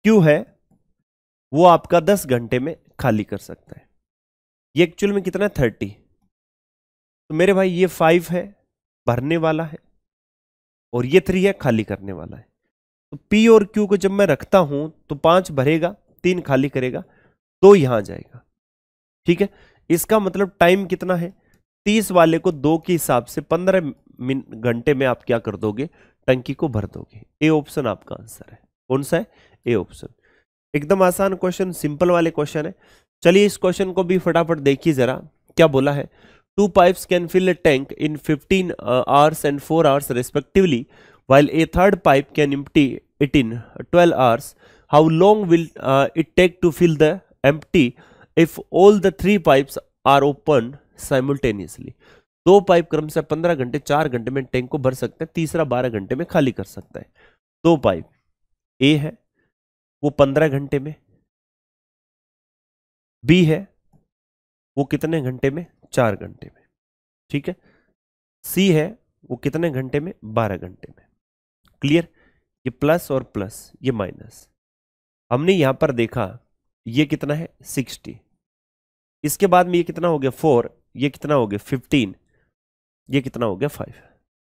क्यू है वो आपका दस घंटे में खाली कर सकता है ये एक्चुअल में कितना है थर्टी तो मेरे भाई ये फाइव है भरने वाला है और ये थ्री है खाली करने वाला है तो पी और क्यू को जब मैं रखता हूं तो पांच भरेगा तीन खाली करेगा दो यहां जाएगा ठीक है इसका मतलब टाइम कितना है तीस वाले को दो के हिसाब से पंद्रह घंटे में आप क्या कर दोगे टंकी को भर दोगे ए ऑप्शन आपका आंसर है कौन सा है ए ऑप्शन एकदम आसान क्वेश्चन सिंपल वाले क्वेश्चन है चलिए इस क्वेश्चन को भी फटाफट देखिए जरा क्या बोला है two pipes can fill a tank in 15 hours and 4 hours respectively while a third pipe can empty it in 12 hours how long will uh, it take to fill the empty if all the three pipes are open simultaneously दो pipe क्रम से पंद्रह घंटे चार घंटे में tank को भर सकते हैं तीसरा बारह घंटे में खाली कर सकता है दो पाइप ए है वो पंद्रह घंटे में बी है वो कितने घंटे में चार घंटे में ठीक है सी है वो कितने घंटे में बारह घंटे में क्लियर ये प्लस और प्लस ये माइनस हमने यहां पर देखा ये कितना है सिक्सटी इसके बाद में ये कितना हो गया फोर ये कितना हो गया फिफ्टीन ये कितना हो गया फाइव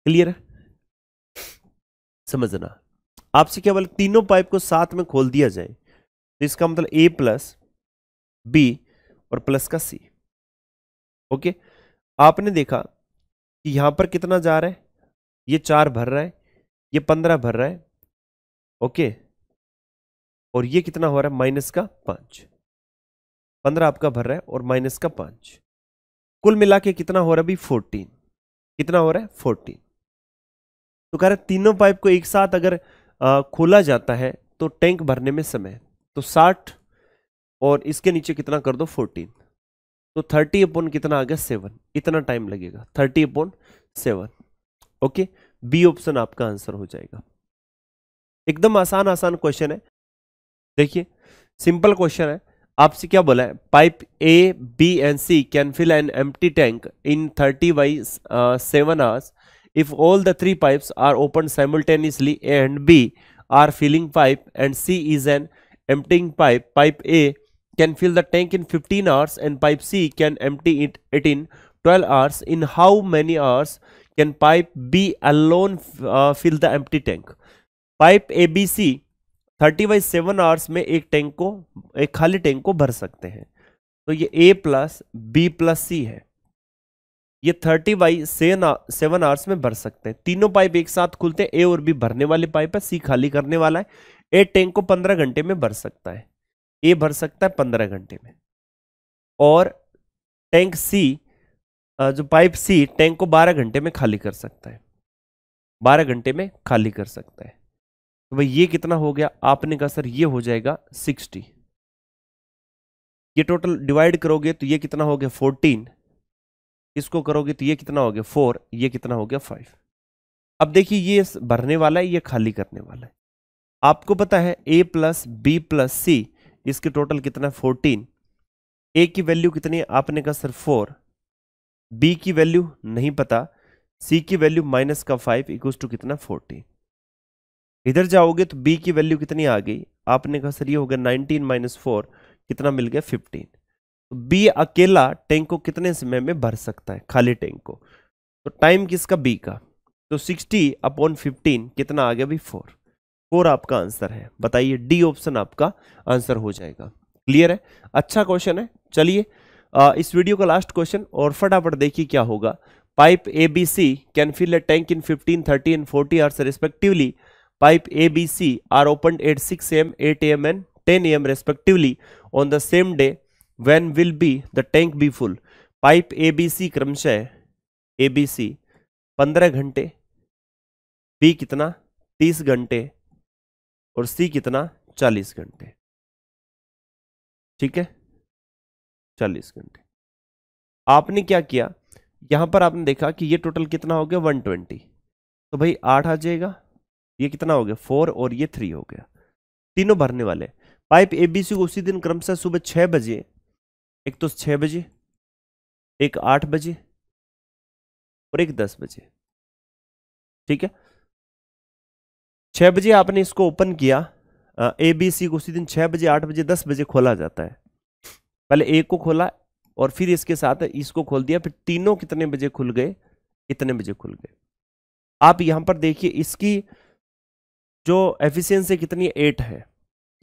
क्लियर है समझना आपसे केवल तीनों पाइप को साथ में खोल दिया जाए तो इसका मतलब ए प्लस बी और प्लस का सी ओके आपने देखा कि यहां पर कितना जा रहा है ये चार भर रहा है ये पंद्रह भर रहा है ओके और ये कितना हो रहा है माइनस का पांच पंद्रह आपका भर रहा है और माइनस का पांच कुल मिला के कितना हो रहा है फोर्टीन कितना हो रहा है फोर्टीन तो कह रहे तीनों पाइप को एक साथ अगर आ, खोला जाता है तो टैंक भरने में समय तो साठ और इसके नीचे कितना कर दो फोर्टीन तो थर्टी अपॉन कितना आ गया सेवन इतना टाइम लगेगा thirty upon seven okay B option आपका आंसर हो जाएगा एकदम आसान आसान क्वेश्चन है देखिए सिंपल क्वेश्चन है आपसे क्या बोला है pipe A B and C can fill an empty tank in thirty by seven hours if all the three pipe are open simultaneously and B are filling pipe and C is an emptying pipe pipe A can fill the tank in fifteen hours and pipe C can empty it it in twelve hours in how many hours can pipe B alone fill the empty tank pipe A B C thirty by seven hours में एक tank को एक खाली tank को भर सकते हैं तो ये A plus B plus C है ये thirty by seven seven hours में भर सकते हैं तीनों पाइप एक साथ खुलते हैं ए और बी भरने वाले पाइप है सी खाली करने वाला है ए टैंक को पंद्रह घंटे में भर सकता है ए भर सकता है पंद्रह घंटे में और टैंक सी जो पाइप सी टैंक को बारह घंटे में खाली कर सकता है बारह घंटे में खाली कर सकता है तो भाई ये कितना हो गया आपने कहा सर ये हो जाएगा सिक्सटी ये टोटल डिवाइड करोगे तो ये कितना हो गया फोर्टीन इसको करोगे तो ये कितना हो गया फोर ये कितना हो गया फाइव अब देखिए ये भरने वाला है ये खाली करने वाला है आपको पता है A plus B plus C इसके टोटल कितना है फोर्टीन ए की वैल्यू कितनी है आपने कहा सर फोर बी की वैल्यू नहीं पता सी की वैल्यू माइनस का फाइव इक्व टू कितना फोर्टीन इधर जाओगे तो बी की वैल्यू कितनी आ गई आपने कहा सर ये हो गया नाइनटीन माइनस फोर कितना मिल गया फिफ्टीन बी तो अकेला टैंक को कितने समय में भर सकता है खाली टैंक को तो टाइम किसका बी का तो सिक्सटी अपॉन फिफ्टीन कितना आ गया भाई फोर फोर आपका आंसर है बताइए डी ऑप्शन आपका आंसर हो जाएगा क्लियर है अच्छा क्वेश्चन है चलिए इस वीडियो का लास्ट क्वेश्चन और फटाफट देखिए क्या होगा pipe A B C can fill a tank in fifteen thirty and forty hours respectively A pipe ABC are opened at 6 am, 8 am and 10 am respectively on the same day when will be the tank be full pipe A B C क्रमशः A B सी पंद्रह घंटे B कितना तीस घंटे और सी कितना चालीस घंटे ठीक है चालीस घंटे आपने क्या किया यहां पर आपने देखा कि ये टोटल कितना हो गया वन ट्वेंटी तो भाई आठ आ जाएगा ये कितना हो गया फोर और ये थ्री हो गया तीनों भरने वाले पाइप ए बी सी को उसी दिन क्रमशः सुबह छः बजे एक तो छः बजे एक आठ बजे और एक दस बजे ठीक है छः बजे आपने इसको ओपन किया ए बी सी को उसी दिन छः बजे आठ बजे दस बजे खोला जाता है पहले एक को खोला और फिर इसके साथ इसको खोल दिया फिर तीनों कितने बजे खुल गए इतने बजे खुल गए आप यहाँ पर देखिए इसकी जो एफिशिएंसी कितनी एट है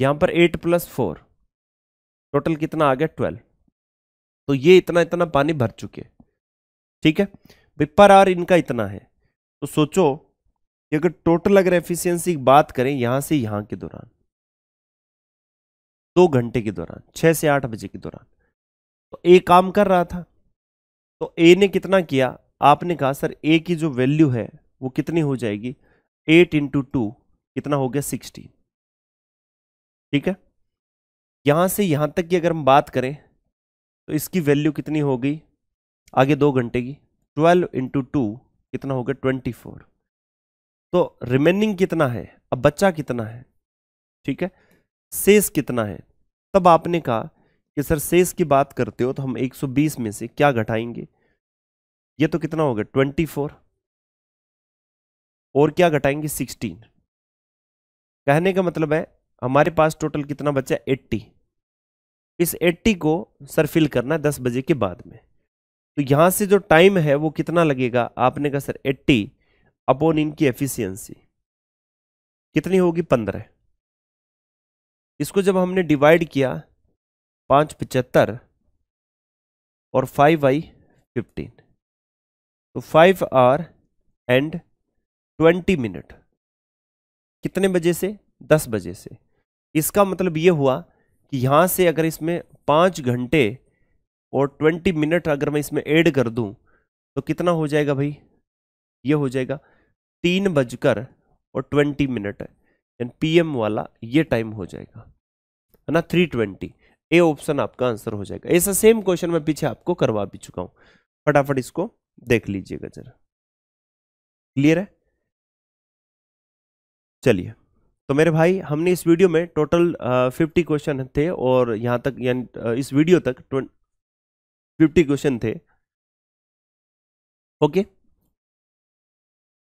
यहां पर एट प्लस फोर टोटल कितना आ गया ट्वेल्व तो ये इतना इतना पानी भर चुके ठीक है पर इनका इतना है तो सोचो कि अगर टोटल अगर एफिशिएंसी की बात करें यहां से यहां के दौरान दो घंटे के दौरान छह से आठ बजे के दौरान तो ए काम कर रहा था तो ए ने कितना किया आपने कहा सर ए की जो वैल्यू है वो कितनी हो जाएगी एट इंटू टू कितना हो गया सिक्सटी ठीक है यहां से यहां तक की अगर हम बात करें तो इसकी वैल्यू कितनी हो गई आगे दो घंटे की ट्वेल्व इंटू टू कितना हो गया ट्वेंटी फोर तो रिमेनिंग कितना है अब बच्चा कितना है ठीक है सेस कितना है तब आपने कहा कि सर सेस की बात करते हो तो हम 120 में से क्या घटाएंगे ये तो कितना हो गया 24 और क्या घटाएंगे सिक्सटीन कहने का मतलब है हमारे पास टोटल कितना बचा है एट्टी इस एट्टी को सर फिल करना है दस बजे के बाद में तो यहाँ से जो टाइम है वो कितना लगेगा आपने कहा सर एट्टी अपॉन इनकी एफिशिएंसी कितनी होगी पंद्रह इसको जब हमने डिवाइड किया पाँच पचहत्तर और फाइव आई फिफ्टीन तो five R and twenty minute कितने बजे से दस बजे से इसका मतलब ये हुआ कि यहाँ से अगर इसमें पाँच घंटे और ट्वेंटी मिनट अगर मैं इसमें ऐड कर दूँ तो कितना हो जाएगा भाई ये हो जाएगा तीन बजकर और ट्वेंटी मिनट यानी पीएम वाला ये टाइम हो जाएगा है ना थ्री ट्वेंटी ए ऑप्शन आपका आंसर हो जाएगा ऐसा सेम क्वेश्चन मैं पीछे आपको करवा भी चुका हूँ फटाफट इसको देख लीजिएगा जरा क्लियर है चलिए तो मेरे भाई हमने इस वीडियो में टोटल फिफ्टी क्वेश्चन थे और यहाँ तक यानी इस वीडियो तक फिफ्टी क्वेश्चन थे ओके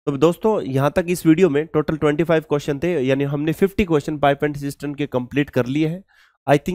तो दोस्तों यहाँ तक इस वीडियो में टोटल ट्वेंटी फाइव क्वेश्चन थे यानी हमने fifty question pipe and cistern के कंप्लीट कर लिए हैं आई थिंक